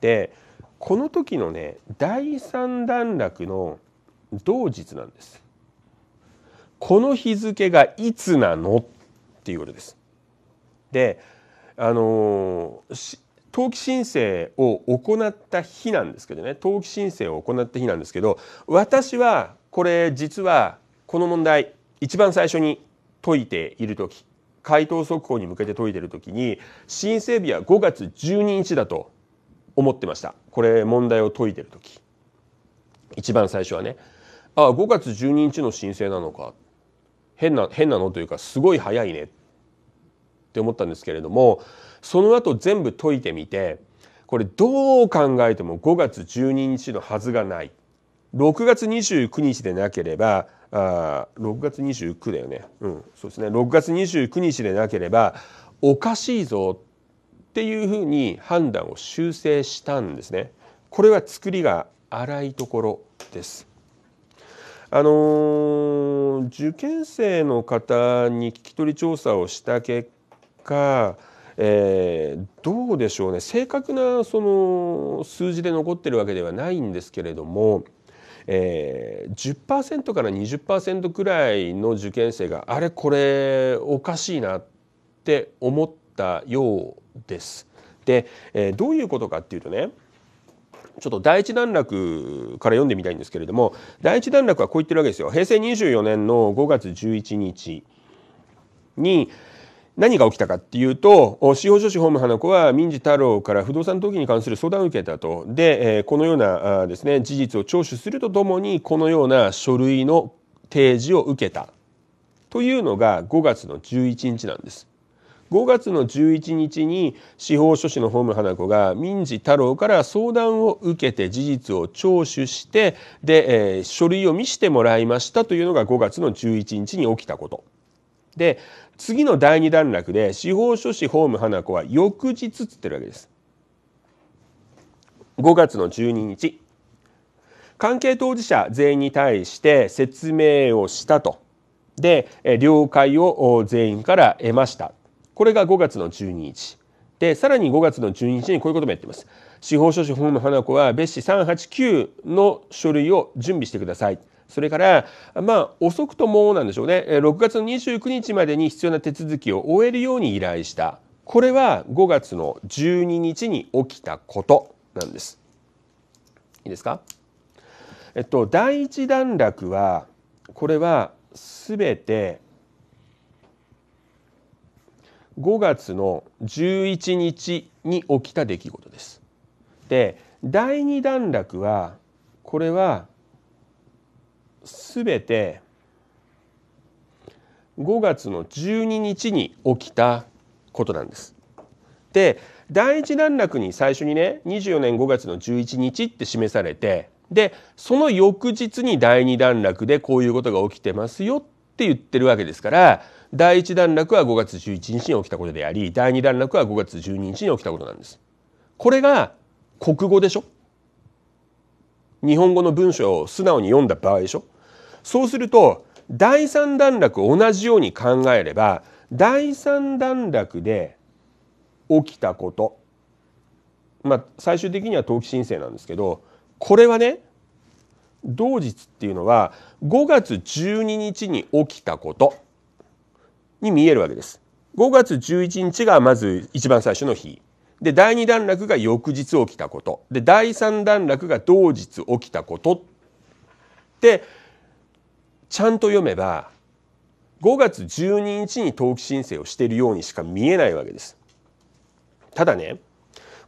でこの時のね第3段落の同日なんです。この日付がいつなのっていうことです。であのー登記申請を行った日なんですけどね登記申請を行った日なんですけど私はこれ実はこの問題一番最初に解いている時回答速報に向けて解いてる時に申請日は5月12日だと思ってましたこれ問題を解いてる時一番最初はねああ5月12日の申請なのか変な変なのというかすごい早いねって思ったんですけれどもその後全部解いてみてこれどう考えても5月12日のはずがない6月29日でなければあ6月29だよね、うん、そうですね6月29日でなければおかしいぞっていうふうに判断を修正したんですね。これは作りが荒いところです。あのー、受験生の方に聞き取り調査をした結果えー、どうでしょうね正確なその数字で残ってるわけではないんですけれども、えー、10%から20%くらいの受験生があれこれおかしいなって思ったようです。で、えー、どういうことかっていうとねちょっと第一段落から読んでみたいんですけれども第一段落はこう言ってるわけですよ。平成24年の5月11日に、何が起きたかっていうと司法書士法務花子は民事太郎から不動産登記に関する相談を受けたとでこのようなですね事実を聴取するとともにこのような書類の提示を受けたというのが5月の11日なんです。5月の11日に司法書士の法務花子が民事太郎から相談を受けて事実を聴取してで、え書類を見せてもらいましたというのが5月の11日に起きたこと。で次の第2段落で司法書士法務花子は翌日つってるわけです。5月の12日関係当事者全員に対して説明をしたとで了解を全員から得ましたこれが5月の12日でさらに5月の12日にこういうこともやってます司法書士法務花子は別紙389の書類を準備してくださいそれからまあ遅くともなんでしょうね6月の29日までに必要な手続きを終えるように依頼したこれは5月の12日に起きたことなんです。いいですかえっと第一段落はこれは全て5月の11日に起きた出来事です。で第二段落はこれはすべて5月の12日に起きたことなんです。で第一段落に最初にね24年5月の11日って示されてでその翌日に第二段落でこういうことが起きてますよって言ってるわけですから第一段落は5月11日に起きたことであり第二段落は5月12日に起きたことなんです。これが国語でしょ日本語の文章を素直に読んだ場合でしょそうすると第三段落同じように考えれば第三段落で起きたことまあ最終的には登記申請なんですけどこれはね同日っていうのは5月12日に起きたことに見えるわけです。5月11日がまず一番最初の日。で第2段落が翌日起きたことで第3段落が同日起きたことってちゃんと読めば5月12日に登記申請をしているようにしか見えないわけです。ただね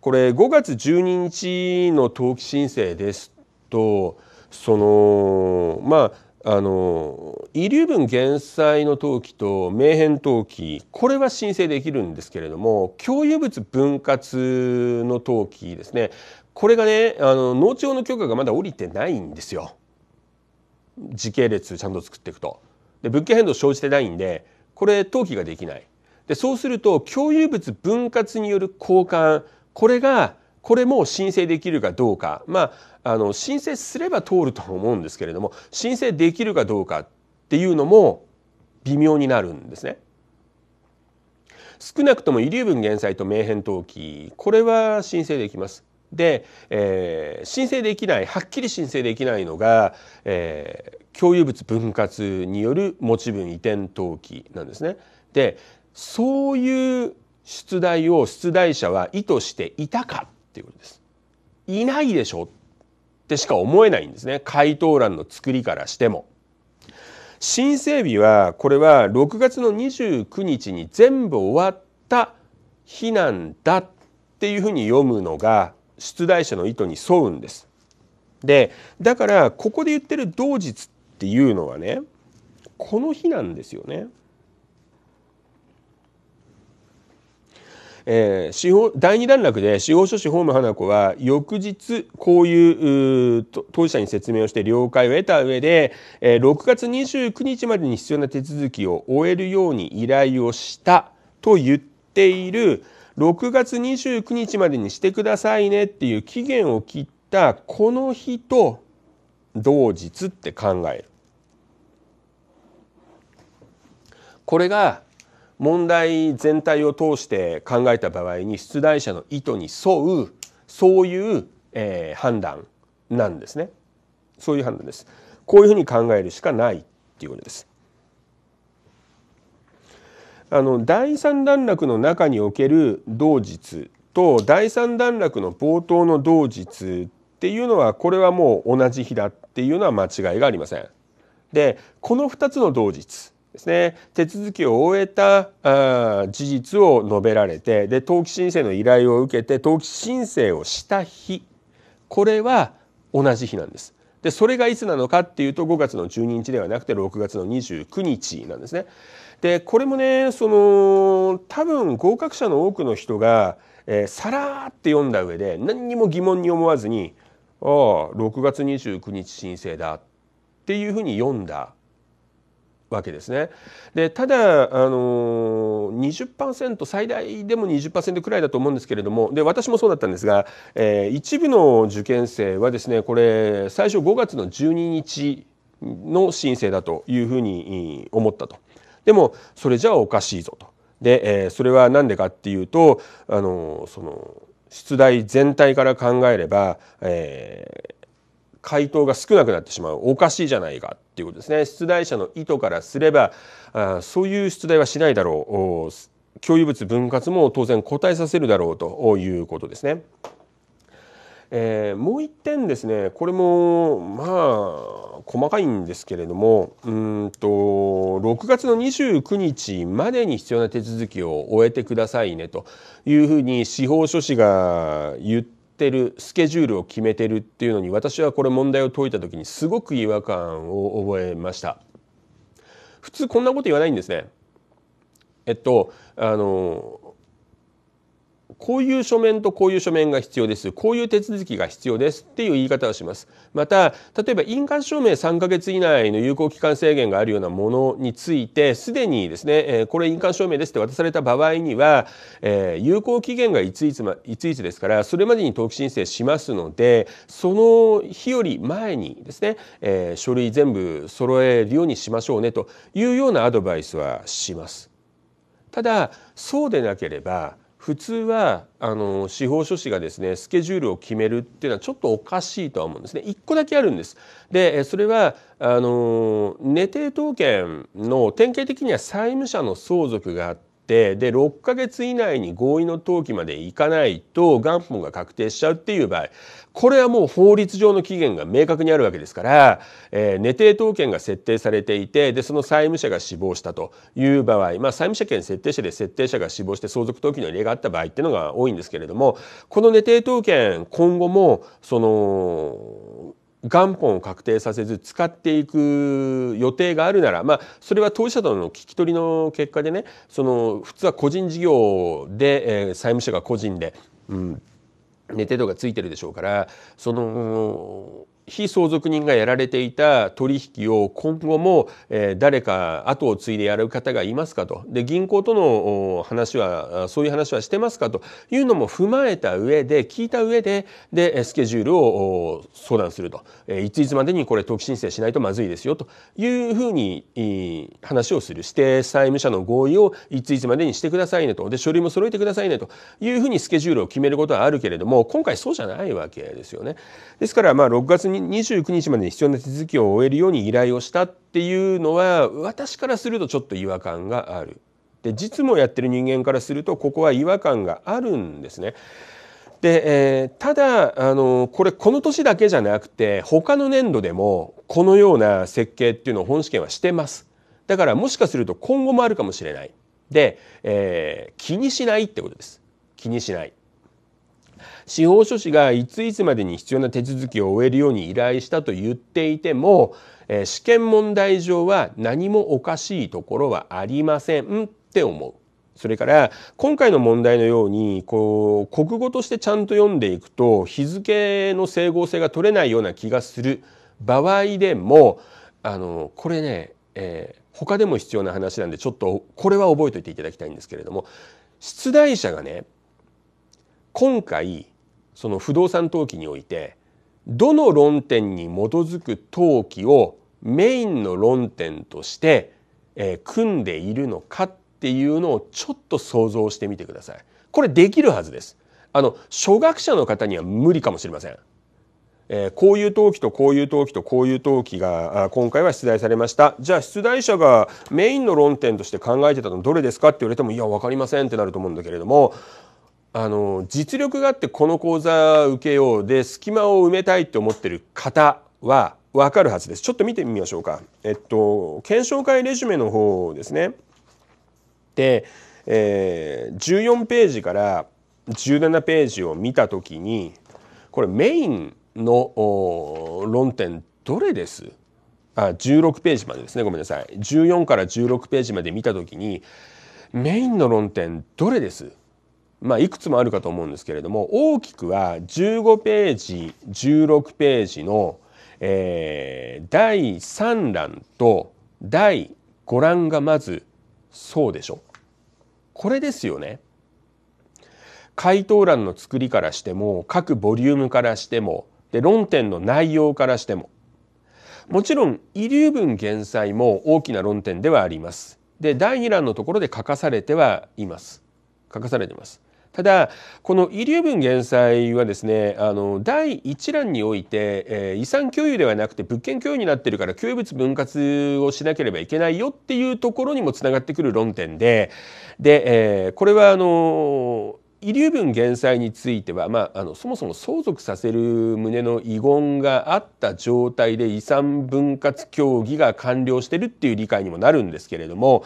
これ5月12日の登記申請ですとそのまああの遺留分減災の登記と名変登記これは申請できるんですけれども共有物分割の登記ですねこれがねあの農地用の許可がまだ下りてないんですよ時系列ちゃんと作っていくと。で物件変動生じてないんでこれ登記ができない。でそうすると共有物分割による交換これがこれも申請できるかどうかまああの申請すれば通ると思うんですけれども申請できるかどうかっていうのも微妙になるんですね。少なくとも遺留分減災と名変登記これは申請できます。で、えー、申請できないはっきり申請できないのが、えー、共有物分割による持ち分移転登記なんですね。でそういう出題を出題者は意図していたかっていうことです。いないでしょってしか思えないんですね回答欄の作りからしても。申請日はこれは6月の29日に全部終わった日なんだっていうふうに読むのが出題者の意図に沿うんです。でだからここで言ってる同日っていうのはねこの日なんですよね。えー、司法第二段落で司法書士法務花子は翌日こういう当事者に説明をして了解を得た上で、えー、6月29日までに必要な手続きを終えるように依頼をしたと言っている6月29日までにしてくださいねっていう期限を切ったこの日と同日って考える。これが問題全体を通して考えた場合に出題者の意図に沿うそういう、えー、判断なんですね。そういう判断です。こういうふうに考えるしかないっていうことです。あの第三段落の中における同日と第三段落の冒頭の同日っていうのはこれはもう同じ日だっていうのは間違いがありません。でこの2つの同日ですね手続きを終えたあ事実を述べられてで登記申請の依頼を受けて登記申請をした日これは同じ日なんです。でそれがいつなのかっていうと5月の12日ではなくて6月の29日なんですね。でこれもねその多分合格者の多くの人が、えー、さらーって読んだ上で何にも疑問に思わずに「ああ6月29日申請だ」っていうふうに読んだわけですね。でただあの20%最大でも20%くらいだと思うんですけれどもで私もそうだったんですが、えー、一部の受験生はですねこれ最初5月の12日の申請だというふうに思ったと。でもそれじゃあおかしいぞと。で、えー、それは何でかっていうとあのその出題全体から考えれば、えー、回答が少なくなってしまうおかしいじゃないかていうことですね出題者の意図からすればそういう出題はしないだろう共有物分割も当然答えさせるだろうということですね。えー、もう一点ですねこれもまあ細かいんですけれどもうんと6月の29日までに必要な手続きを終えてくださいねというふうに司法書士が言ってってるスケジュールを決めてるっていうのに私はこれ問題を解いた時にすごく違和感を覚えました。普通こんなこと言わないんですね。えっとあのこういう書面とこういう書面が必要ですこういう手続きが必要ですっていう言い方をしますまた例えば印鑑証明3ヶ月以内の有効期間制限があるようなものについてすでにですね、えー、これ印鑑証明ですって渡された場合には、えー、有効期限がいついつ,、ま、いついつですからそれまでに登記申請しますのでその日より前にですね、えー、書類全部揃えるようにしましょうねというようなアドバイスはします。ただそうでなければ普通はあの司法書士がですねスケジュールを決めるっていうのはちょっとおかしいとは思うんですね1個だけあるんですでそれはあの寝定当権の典型的には債務者の相続があってってで6ヶ月以内に合意の登記までいかないと元本が確定しちゃうっていう場合これはもう法律上の期限が明確にあるわけですから、えー、寝定当権が設定されていてでその債務者が死亡したという場合、まあ、債務者権設定者で設定者が死亡して相続登記の例があった場合っていうのが多いんですけれどもこの寝定当権今後もその元本を確定させず使っていく予定があるならまあそれは当事者との聞き取りの結果でねその普通は個人事業で、えー、債務者が個人で、うん、寝てとかついてるでしょうからその非相続人がやられていた取引を今後も、え誰か後を継いでやる方がいますかとで銀行との話はそういう話はしてますかというのも踏まえた上で聞いた上ででスケジュールを相談すると、えいついつまでにこれ登記申請しないとまずいですよというふうに話をする指定債務者の合意をいついつまでにしてくださいねとで書類も揃えてくださいねというふうにスケジュールを決めることはあるけれども今回そうじゃないわけですよね。ですからまあ6月に29日までに必要な手続きを終えるように依頼をしたっていうのは私からするとちょっと違和感がある。で実務をやってる人間からするとここは違和感があるんですね。で、えー、ただあのこれこの年だけじゃなくて他の年度でもこのような設計っていうのを本試験はしてます。だからもしかすると今後もあるかもしれない。で、えー、気にしないってことです。気にしない。司法書士がいついつまでに必要な手続きを終えるように依頼したと言っていても、え試験問題上は何もおかしいところはありませんって思う。それから今回の問題のようにこう国語としてちゃんと読んでいくと日付の整合性が取れないような気がする場合でもあのこれね、えー、他でも必要な話なんでちょっとこれは覚えておいていただきたいんですけれども出題者がね今回その不動産登記においてどの論点に基づく登記をメインの論点として、えー、組んでいるのかっていうのをちょっと想像してみてください。これできるはずです。あの初学者の方には無理かもしれません。えー、こういう登記とこういう登記とこういう登記が今回は出題されましたじゃあ出題者がメインの論点として考えてたのどれですかって言われてもいや分かりませんってなると思うんだけれどもあの実力があってこの講座受けようで隙間を埋めたいと思ってる方は分かるはずです。ちょっと見てみましょうか。えっと検証会レジュメの方ですね。で、えー、14ページから17ページを見た時にこれメインの論点どれですあ16ページまでですねごめんなさい14から16ページまで見た時にメインの論点どれですまあ、いくつもあるかと思うんですけれども大きくは15ページ16ページの、えー、第3欄と第5欄がまずそうでしょこれですよね。回答欄の作りからしても各ボリュームからしてもで論点の内容からしてももちろん遺留文減災も大きな論点ではあります。で第2欄のところで書かされてはいます。書かされてます。ただこの遺留分減災はですねあの第一欄において、えー、遺産共有ではなくて物件共有になっているから共有物分割をしなければいけないよっていうところにもつながってくる論点でで、えー、これはあの遺留分減災については、まあ、あのそもそも相続させる旨の遺言があった状態で遺産分割協議が完了してるっていう理解にもなるんですけれども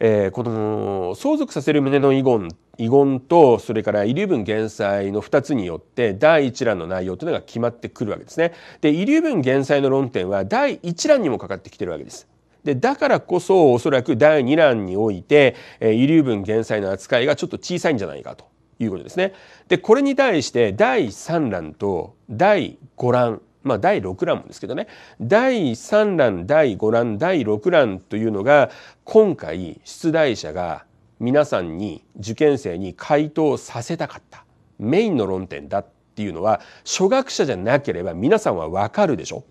えー、この相続させる旨の遺言遺言とそれから遺留分減債の2つによって第1欄の内容というのが決まってくるわけですね。で遺留分減債の論点は第1欄にもかかってきてるわけです。でだからこそおそらく第2欄において、えー、遺留分減債の扱いがちょっと小さいんじゃないかということですね。でこれに対して第3欄と第5欄まあ、第6欄もですけどね第3欄第5欄第6欄というのが今回出題者が皆さんに受験生に回答させたかったメインの論点だっていうのは初学者じゃなければ皆さんは分かるでしょ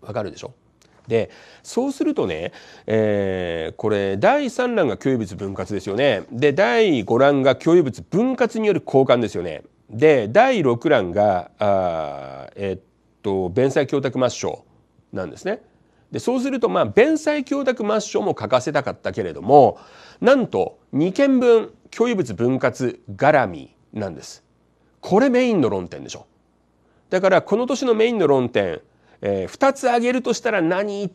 分かるでしょでそうするとね、えー、これ第3欄が共有物分割ですよねで第5欄が共有物分割による交換ですよねで第6欄があ、えっと弁済供託抹消なんですね。でそうするとまあ弁済供託抹消も書かせたかったけれどもなんと2件分共有物分割絡みなんです。これメインの論点でしょ。だからこの年のメインの論点、えー、2つ挙げるとしたら何っ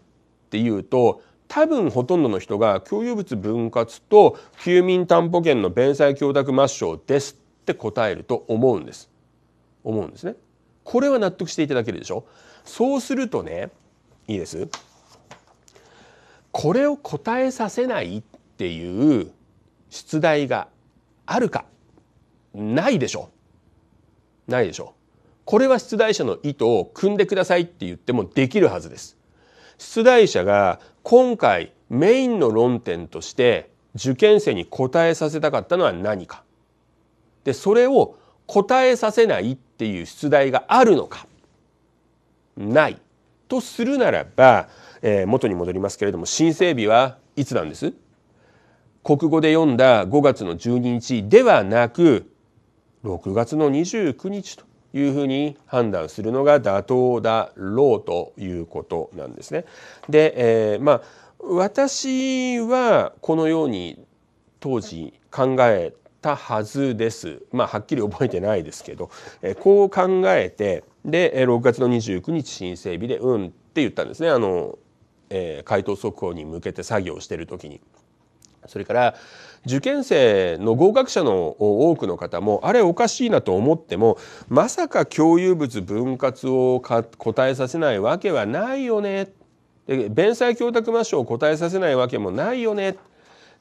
ていうと多分ほとんどの人が共有物分割と休眠担保権の弁済供託抹消ですって答えると思うんです。思うんですね。これは納得していただけるでしょそうするとね、いいです。これを答えさせないっていう出題があるかないでしょないでしょこれは出題者の意図を組んでくださいって言ってもできるはずです。出題者が今回メインの論点として受験生に答えさせたかったのは何かでそれを答えさせないっていう出題があるのかないとするならば、えー、元に戻りますけれども申請日はいつなんです国語で読んだ5月の12日ではなく6月の29日というふうに判断するのが妥当だろうということなんですね。で、えー、まあ私はこのように当時考えたはずです。まあはっきり覚えてないですけど、えこう考えてで6月の29日申請日でうんって言ったんですねあの、えー、回答速報に向けて作業してる時に。それから受験生の合格者の多くの方もあれおかしいなと思ってもまさか共有物分割を答えさせないわけはないよねで、弁済供託抹消を答えさせないわけもないよね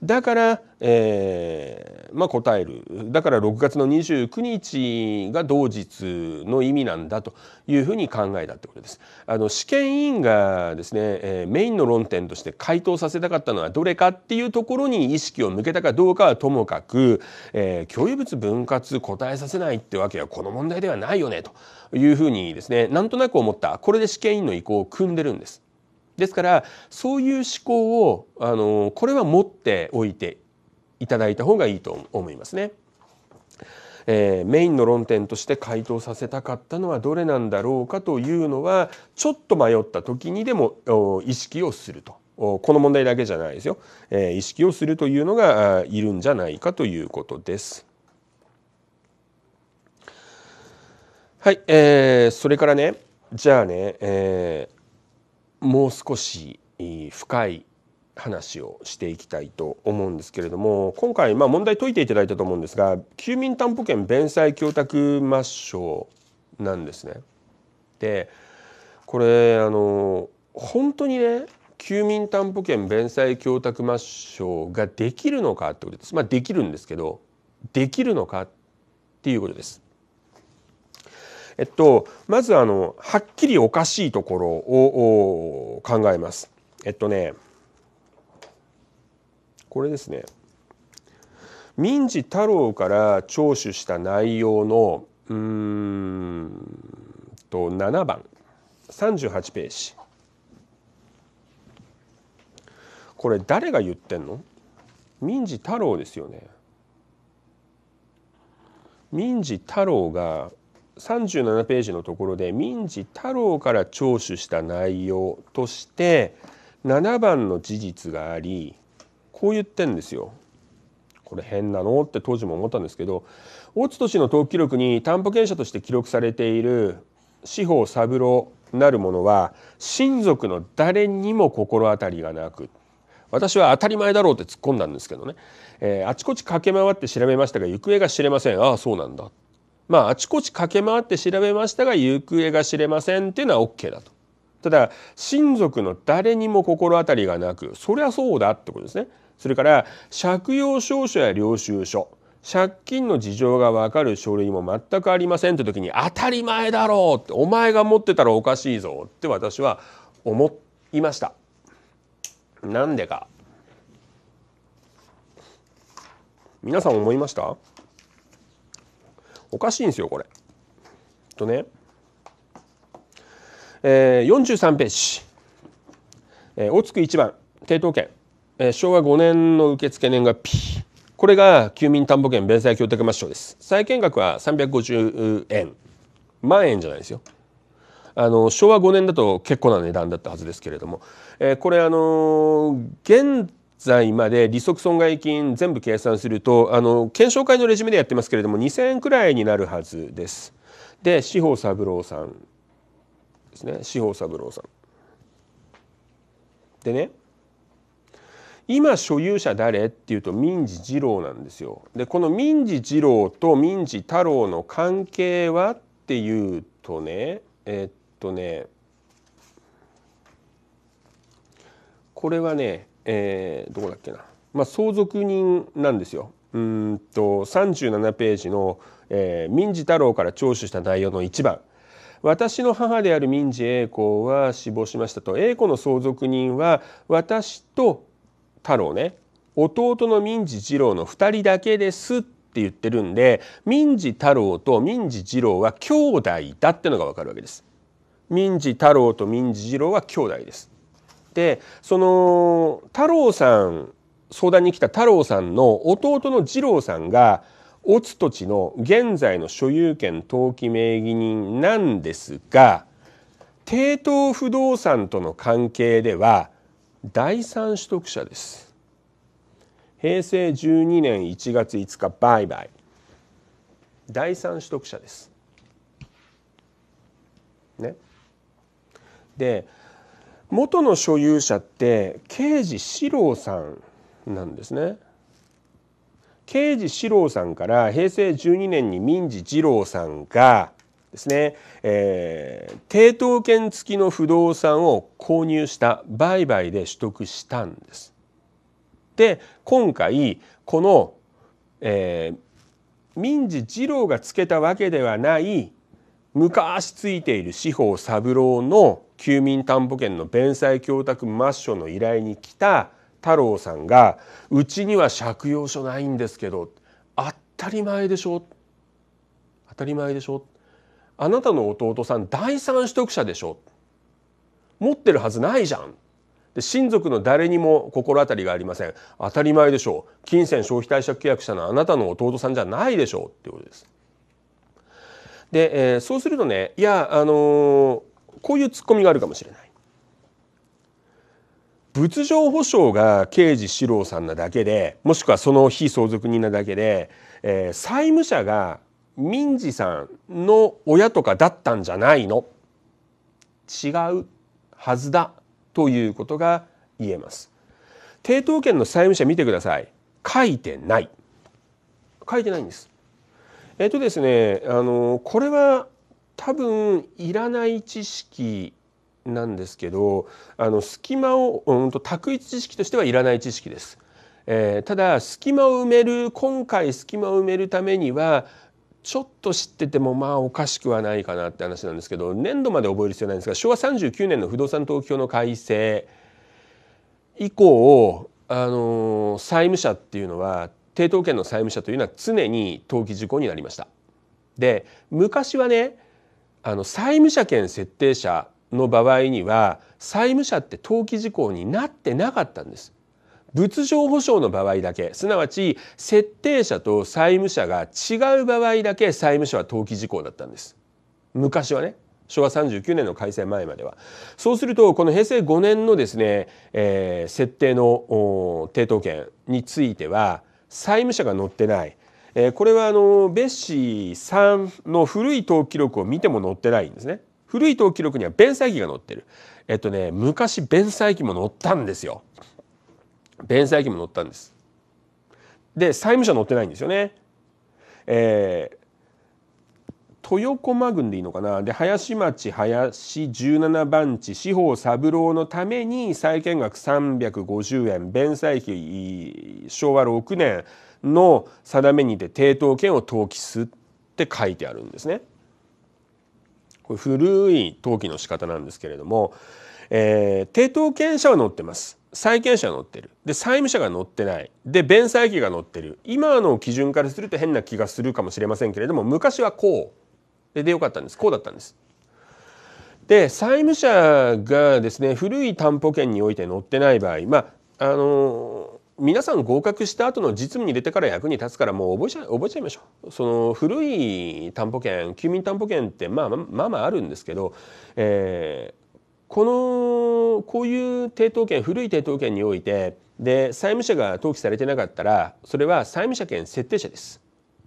だから、えーまあ、答えるだから6月の29日が同日の意味なんだというふうに考えたってことです。あの試験委員がですね、えー、メインの論点として回答させたかったのはどれかっていうところに意識を向けたかどうかはともかく、えー、共有物分割答えさせないってわけはこの問題ではないよねというふうにですねなんとなく思ったこれで試験委員の意向を組んでるんです。ですからそういう思考をあのこれは持っておいていただいた方がいいと思いますね。えー、メインの論点として回答させたかったのはどれなんだろうかというのはちょっと迷った時にでも意識をするとこの問題だけじゃないですよ、えー、意識をするというのがいるんじゃないかということです。はい、えー、それからねじゃあね、えーもう少し深い話をしていきたいと思うんですけれども今回まあ問題解いていただいたと思うんですが休眠担保権弁済供託抹消なんですね。でこれあの本当にね休眠担保権弁済供託抹消ができるのかってことです。まあできるんですけどできるのかっていうことです。えっと、まずあの、はっきりおかしいところを考えます。えっとね、これですね。民事太郎から聴取した内容の、うんと、7番、38ページ。これ誰が言ってんの民事太郎ですよね。民事太郎が37ページのところで民事太郎から聴取した内容として7番の事実がありこう言ってんですよ。これ変なのって当時も思ったんですけど大津都市の登記録に担保権者として記録されている司法三郎なるものは親族の誰にも心当たりがなく私は当たり前だろうって突っ込んだんですけどね、えー、あちこち駆け回って調べましたが行方が知れませんああそうなんだまあ、あちこち駆け回って調べましたが行方が知れませんっていうのは OK だと。ただ親族の誰にも心当たりがなくそりゃそうだってことですね。それから借用証書や領収書借金の事情がわかる書類も全くありませんって時に当たり前だろうってお前が持ってたらおかしいぞって私は思いました。なんでか皆さん思いましたおかしいんですよこれ。とね、えー、43ページ、え大津区1番抵当権、えー、昭和5年の受付年月日これが休眠担保権弁済協定抹消です債権額は350円万円じゃないですよあの昭和5年だと結構な値段だったはずですけれども、えー、これあのー、現在まで利息損害金全部計算するとあの検証会のレジュメでやってますけれども2,000円くらいになるはずです。で司法三郎さんですね司法三郎さん。でね今所有者誰っていうと民事二郎なんですよ。でこの民事二郎と民事太郎の関係はっていうとねえっとねこれはねえー、どこだっけな、まあ、相続人なんですよ。うんと37ページの、えー、民事太郎から聴取した内容の1番私の母である民事栄子は死亡しましたと栄子の相続人は私と太郎ね弟の民事二郎の2人だけですって言ってるんで民事太郎と民事二郎は兄弟だってのがわかるわけです。民事太郎と民事二郎は兄弟です。ってその太郎さん相談に来た太郎さんの弟の次郎さんが乙土地の現在の所有権登記名義人なんですが帝東不動産との関係では第三取得者です。平成12年1月5日売買第三取得者です。ね、で元の所有者って刑事四郎さんなんですね。刑事四郎さんから平成12年に民事二郎さんがですね、えー、抵当権付きの不動産を購入した売買で取得したんです。で今回この、えー、民事二郎がつけたわけではない昔ついている司法三郎の休眠担保権の弁済供託抹消の依頼に来た太郎さんが「うちには借用書ないんですけど当たり前でしょ当たり前でしょあなたの弟さん第三取得者でしょ持ってるはずないじゃん」で親族の誰にも心当たりがありません当たり前でしょう金銭消費貸借契約者のあなたの弟さんじゃないでしょうってことです。で、えー、そうするとねいやあのー、こういうツッコミがあるかもしれない。物情保障が刑事四郎さんなだけでもしくはその非相続人なだけで、えー、債務者が民事さんの親とかだったんじゃないの違うはずだということが言えます。抵当権の債務者見てください書いてない書いてないんですえっ、ー、とですねあのこれは多分いらない知識なんですけどあの隙間を、うんと、と択一知識としてはいらない知識です。えー、ただ隙間を埋める今回隙間を埋めるためにはちょっと知っててもまあおかしくはないかなって話なんですけど年度まで覚える必要ないんですが昭和39年の不動産東京の改正以降あの債務者っていうのは抵当権の債務者というのは常に登記事項になりました。で昔はねあの債務者権設定者の場合には債務者って登記事項になってなかったんです。物証保証の場合だけすなわち設定者と債務者が違う場合だけ債務者は登記事項だったんです昔はね昭和39年の改正前まではそうするとこの平成5年のですね、えー、設定の抵当権については債務者が載ってない、えー、これはあのベッシーさんの古い登記録を見ても載ってないんですね。古い登記録には弁済期が載ってる。えっとね昔弁済期も載ったんですよ。弁済期も載ったんです。で債務者載ってないんですよね。えー、豊駒郡でいいのかなで林町林17番地司法三郎のために債権額350円弁済費昭和6年の定めにて抵当権を登記すって書いてあるんですね。これ古い登記の仕方なんですけれども、えー、抵当権者は載ってます。債権者が載ってるで債務者が載ってないで弁済期が載ってる今の基準からすると変な気がするかもしれませんけれども昔はこうででよかったんですこうだったんです。で債務者がですね古い担保権において載ってない場合まああの皆さん合格した後の実務に入れてから役に立つからもう覚えちゃ覚えちゃいましょうその古い担保権休眠担保権ってまあまあまああるんですけど、えー、このこういう抵当権古い抵当権においてで債務者が登記されてなかったらそれは債務者権設定者です。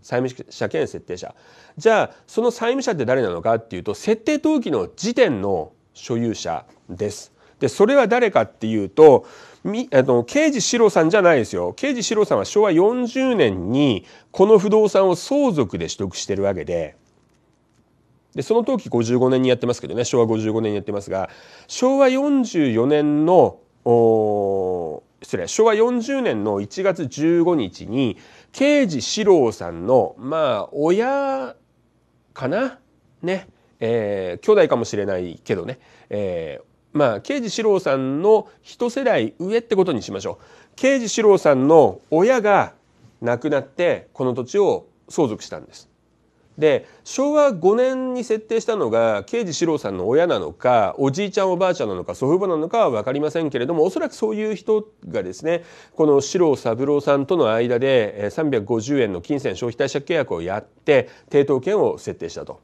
債務者兼設定者じゃあその債務者って誰なのかっていうと設定登記の時点の所有者です。でそれは誰かっていうとみあの刑事四郎さんじゃないですよ刑事四郎さんは昭和40年にこの不動産を相続で取得してるわけででその時55年にやってますけどね昭和55年にやってますが昭和44年の失礼昭和40年の1月15日に刑事四郎さんの、まあ、親かなね。えー、兄弟かもしれないけどね。えー、まあ、刑事四郎さんの一世代上ってことにしましょう。刑事四郎さんの親が亡くなって、この土地を相続したんです。で昭和5年に設定したのが刑事四郎さんの親なのかおじいちゃんおばあちゃんなのか祖父母なのかは分かりませんけれどもおそらくそういう人がですねこの四郎三郎さんとの間で350円の金銭消費貸借契約をやって抵当権を設定したと。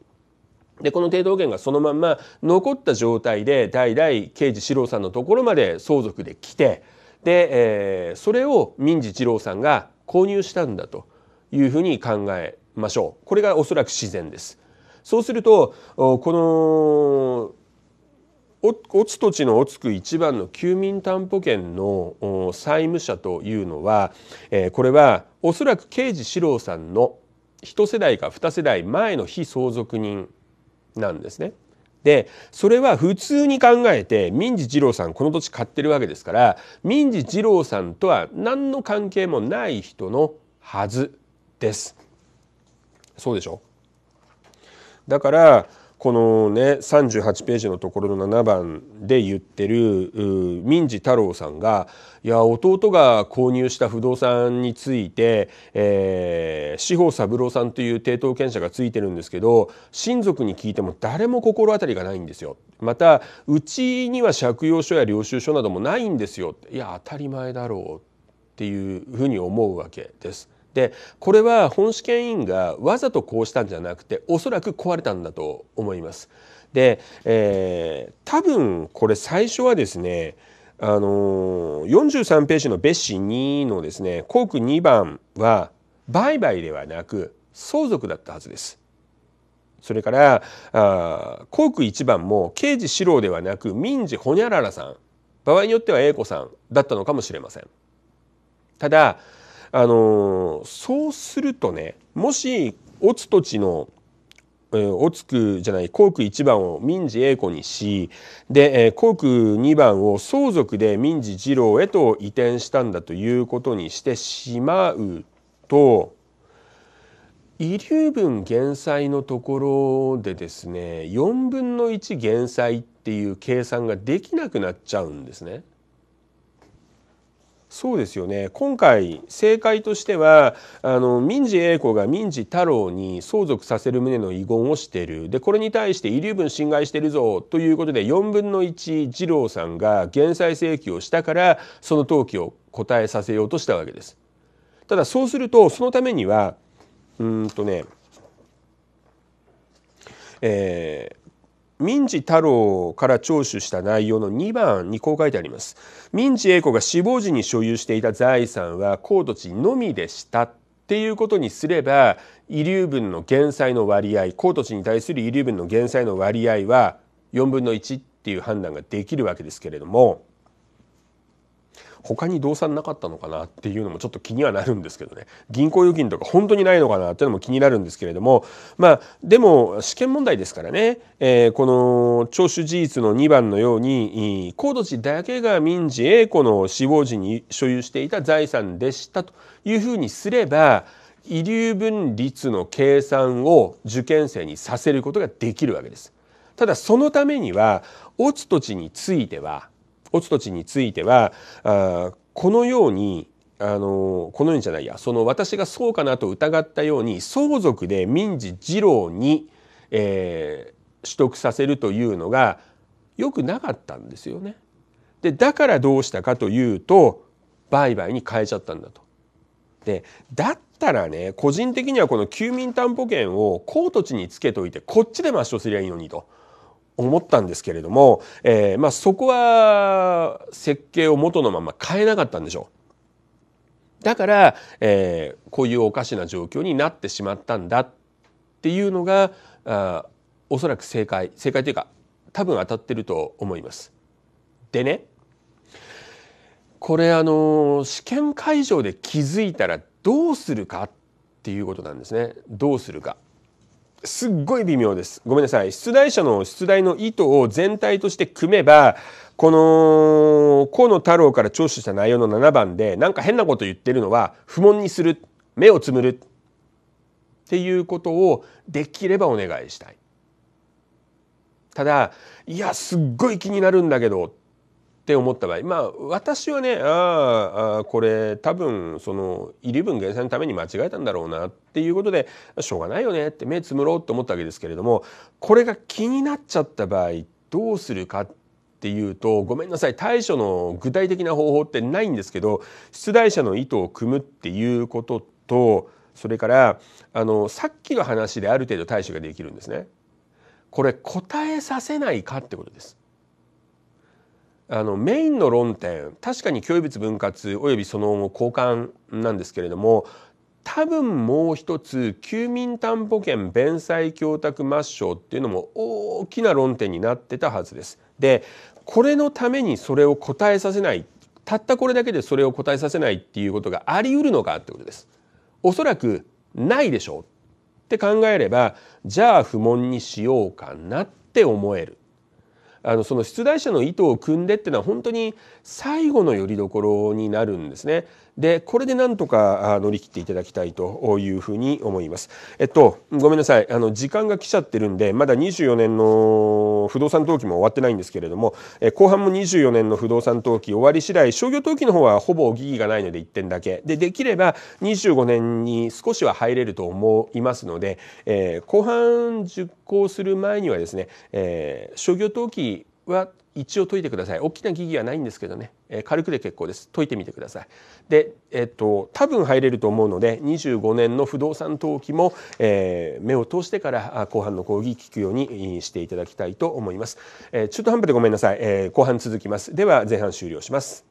でこの抵当権がそのまんま残った状態で代々刑事四郎さんのところまで相続で来てで、えー、それを民事二郎さんが購入したんだというふうに考えましょうこれがおそらく自然です。そうするとこのオツ土地のオツ区一番の休眠担保権の債務者というのはこれはおそらく刑事四郎さんの一世代か二世代前の被相続人なんですね。でそれは普通に考えて民事二郎さんこの土地買ってるわけですから民事二郎さんとは何の関係もない人のはずです。そうでしょだからこのね38ページのところの7番で言ってる民事太郎さんがいや弟が購入した不動産について、えー、司法三郎さんという抵当権者がついてるんですけど親族に聞いても誰も心当たりがないんですよ。またうちには借用書や領収書などもないんですよ。いや当たり前だろうっていうふうに思うわけです。てこれは本試験委員がわざとこうしたんじゃなくておそらく壊れたんだと思います。で、えー、多分これ最初はですねあのー、43ページの別紙2のですね校区2番は売買ではなく相続だったはずです。それからあ校区1番も刑事四郎ではなく民事ほにゃららさん場合によっては A 子さんだったのかもしれません。ただあのそうするとねもしオツ土地のオツクじゃないーク1番を民事英子にしで航空2番を相続で民事二郎へと移転したんだということにしてしまうと遺留分減債のところでですね4分の1減債っていう計算ができなくなっちゃうんですね。そうですよね今回政界としてはあの民事英子が民事太郎に相続させる旨の遺言をしているでこれに対して遺留分侵害してるぞということで4分の1二郎さんが減災請求をしたからその登記を答えさせようとしたわけです。ただそうするとそのためにはうんとねえー民事太郎から聴取した内容の2番にこう書いてあります。民事英子が死亡時に所有していた財産は高土地のみでしたっていうことにすれば遺留分の減債の割合高土地に対する遺留分の減債の割合は4分の1っていう判断ができるわけですけれども他に動産なかったのかなっていうのもちょっと気にはなるんですけどね銀行預金とか本当にないのかなっていうのも気になるんですけれどもまあでも試験問題ですからね、えー、この聴取事実の2番のように高度値だけが民事 A 子の死亡時に所有していた財産でしたというふうにすれば遺留分率の計算を受験生にさせることができるわけです。ただそのためには落ち土地については落ち土地についてはあこのようにあのこのようにじゃないやその私がそうかなと疑ったように相続で民事事郎に、えー、取得させるというのが良くなかったんですよね。でだからどうしたかというと売買に変えちゃったんだと。でだったらね個人的にはこの休眠担保権を公土地につけといてこっちで抹消すりゃいいのにと。思ったんですけれども、えー、まあ、そこは設計を元のまま変えなかったんでしょう。だから、えー、こういうおかしな状況になってしまったんだっていうのがあおそらく正解正解というか多分当たってると思います。でねこれあの試験会場で気づいたらどうするかっていうことなんですね。どうするか。すっごい微妙です。ごめんなさい。出題者の出題の意図を全体として組めば、この河野太郎から聴取した内容の7番でなんか変なこと言ってるのは不問にする目をつむるっていうことをできればお願いしたい。ただいやすっごい気になるんだけどって思った場合まあ私はねああこれ多分そのイレブン減産のために間違えたんだろうなっていうことでしょうがないよねって目つむろうって思ったわけですけれどもこれが気になっちゃった場合どうするかっていうとごめんなさい対処の具体的な方法ってないんですけど出題者の意図を組むっていうこととそれからあのさっきの話である程度対処ができるんですね。これ答えさせないかってことです。あのメインの論点確かに共有物分割およびその後交換なんですけれども多分もう一つ休眠担保権弁済供託抹消っていうのも大きな論点になってたはずです。でこれのためにそれを答えさせないたったこれだけでそれを答えさせないっていうことがあり得るのかってことです。おそらくないでしょうって考えればじゃあ不問にしようかなって思えるあのその出題者の意図を組んでっていうのは本当に最後のよりどころになるんですね。でこれでなんとか乗り切っていただきたいというふうに思います。えっとごめんなさいあの時間が来ちゃってるんでまだ24年の不動産登記も終わってないんですけれども、え後半も24年の不動産登記終わり次第商業登記の方はほぼ疑義がないので1点だけでできれば25年に少しは入れると思いますので、えー、後半受講する前にはですね、えー、商業登記は一応解いてください大きな疑義はないんですけどね、えー、軽くで結構です解いてみてくださいでえっ、ー、と多分入れると思うので25年の不動産登記も、えー、目を通してから後半の講義聞くようにしていただきたいと思います、えー、中途半端でごめんなさい、えー、後半続きますでは前半終了します